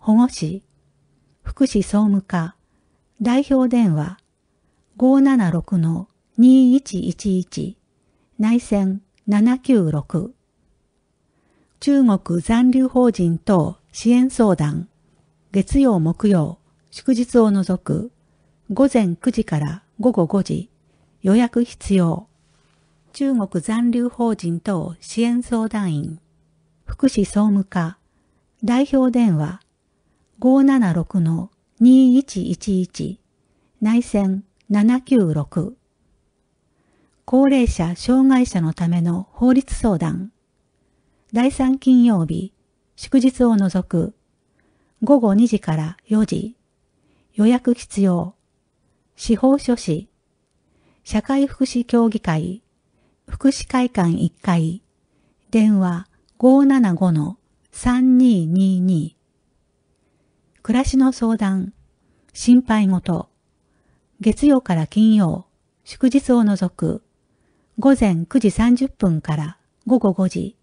保護士、福祉総務課、代表電話576-2111内戦796中国残留法人等支援相談月曜木曜祝日を除く午前9時から午後5時予約必要中国残留法人等支援相談員福祉総務課代表電話576-2111内戦796高齢者・障害者のための法律相談第3金曜日祝日を除く午後2時から4時予約必要司法書士社会福祉協議会福祉会館1階電話575-3222暮らしの相談心配事月曜から金曜、祝日を除く、午前9時30分から午後5時、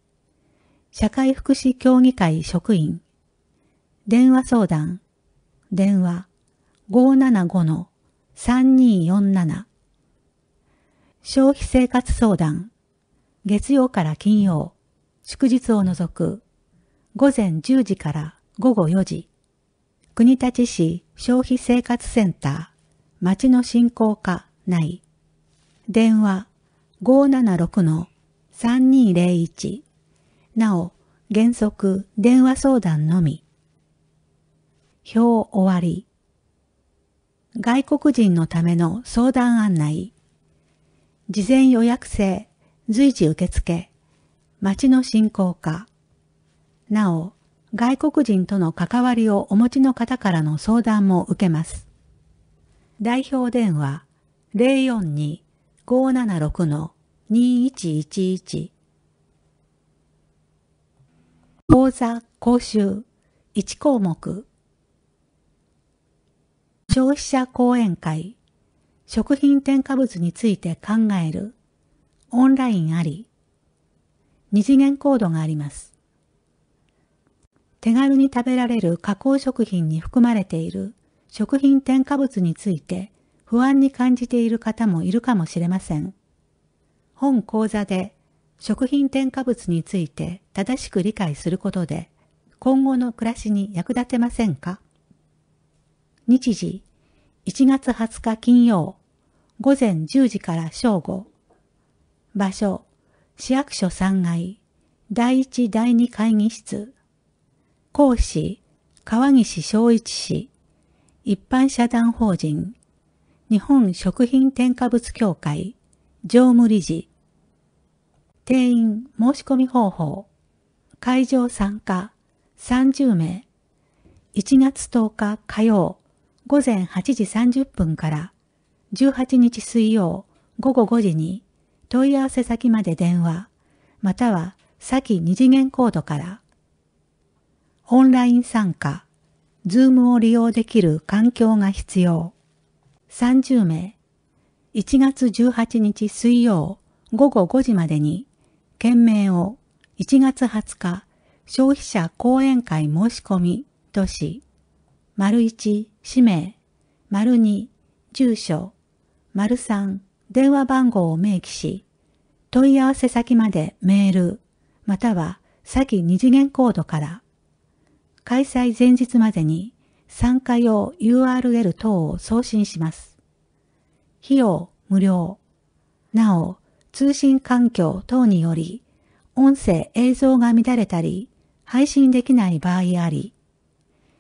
社会福祉協議会職員、電話相談、電話575-3247、消費生活相談、月曜から金曜、祝日を除く、午前10時から午後4時、国立市消費生活センター、町の振興課内。電話576-3201。なお、原則電話相談のみ。表終わり。外国人のための相談案内。事前予約制、随時受付。町の振興課。なお、外国人との関わりをお持ちの方からの相談も受けます。代表電話042-576-2111講座講習1項目消費者講演会食品添加物について考えるオンラインあり二次元コードがあります手軽に食べられる加工食品に含まれている食品添加物について不安に感じている方もいるかもしれません。本講座で食品添加物について正しく理解することで今後の暮らしに役立てませんか日時1月20日金曜午前10時から正午場所市役所3階第1第2会議室講師川岸昭一氏一般社団法人、日本食品添加物協会、常務理事、定員申し込み方法、会場参加30名、1月10日火曜午前8時30分から18日水曜午後5時に問い合わせ先まで電話、または先二次元コードから、オンライン参加、ズームを利用できる環境が必要。30名、1月18日水曜午後5時までに、件名を1月20日消費者講演会申し込みとし、丸1、氏名、丸2、住所、丸3、電話番号を明記し、問い合わせ先までメール、または詐欺二次元コードから開催前日までに参加用 URL 等を送信します。費用無料。なお、通信環境等により、音声映像が乱れたり、配信できない場合あり、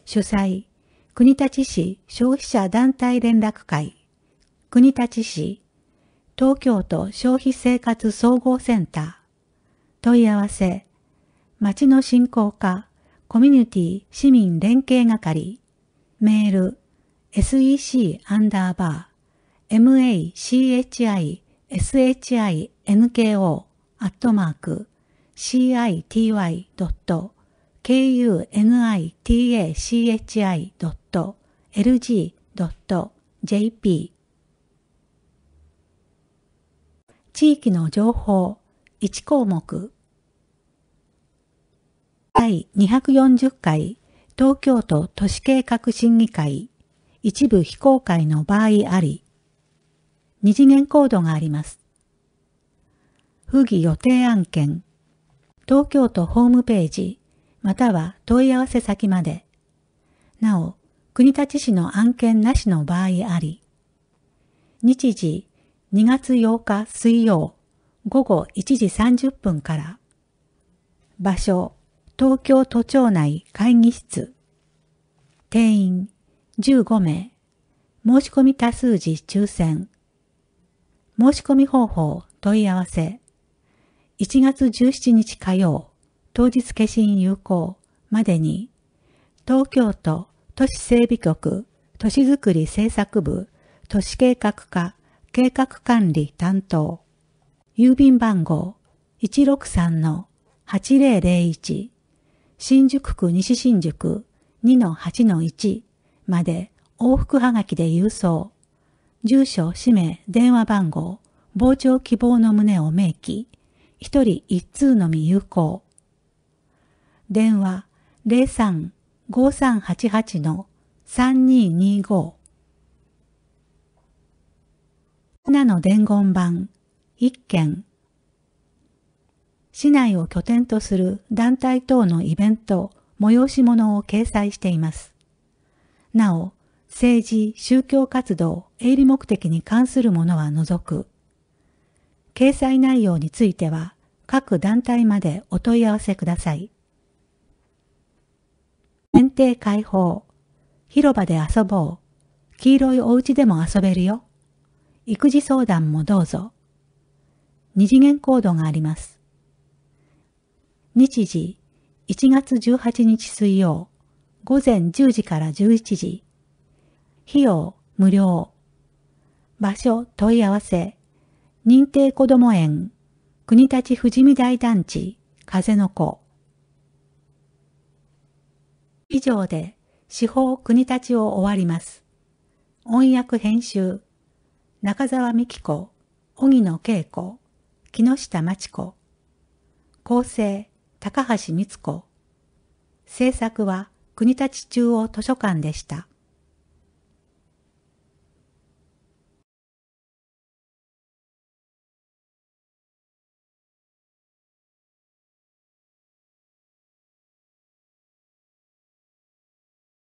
主催、国立市消費者団体連絡会、国立市、東京都消費生活総合センター、問い合わせ、町の振興課、コミュニティ市民連携係、メール、sec アンダーバー、machi shi nko アットマーク city.kunitachi.lg.jp 地域の情報1項目第240回東京都都市計画審議会一部非公開の場合あり、二次元コードがあります。不義予定案件、東京都ホームページ、または問い合わせ先まで、なお、国立市の案件なしの場合あり、日時2月8日水曜午後1時30分から、場所東京都庁内会議室。定員15名。申し込み多数時抽選。申し込み方法問い合わせ。1月17日火曜、当日消印有効までに、東京都都市整備局都市づくり政策部都市計画課計画管理担当郵便番号163-8001新宿区西新宿2-8-1まで往復はがきで郵送。住所、氏名、電話番号、傍聴希望の旨を明記。一人一通のみ有効。電話03-5388-3225なの伝言版一件市内を拠点とする団体等のイベント、催し物を掲載しています。なお、政治、宗教活動、営利目的に関するものは除く。掲載内容については、各団体までお問い合わせください。限定開放。広場で遊ぼう。黄色いお家でも遊べるよ。育児相談もどうぞ。二次元コードがあります。日時1月18日水曜午前10時から11時費用無料場所問い合わせ認定こども園国立富士見台団地風の子以上で司法国立を終わります。音訳編集中澤美紀子荻野恵子木下真知子構成高橋光子。制作は国立中央図書館でした。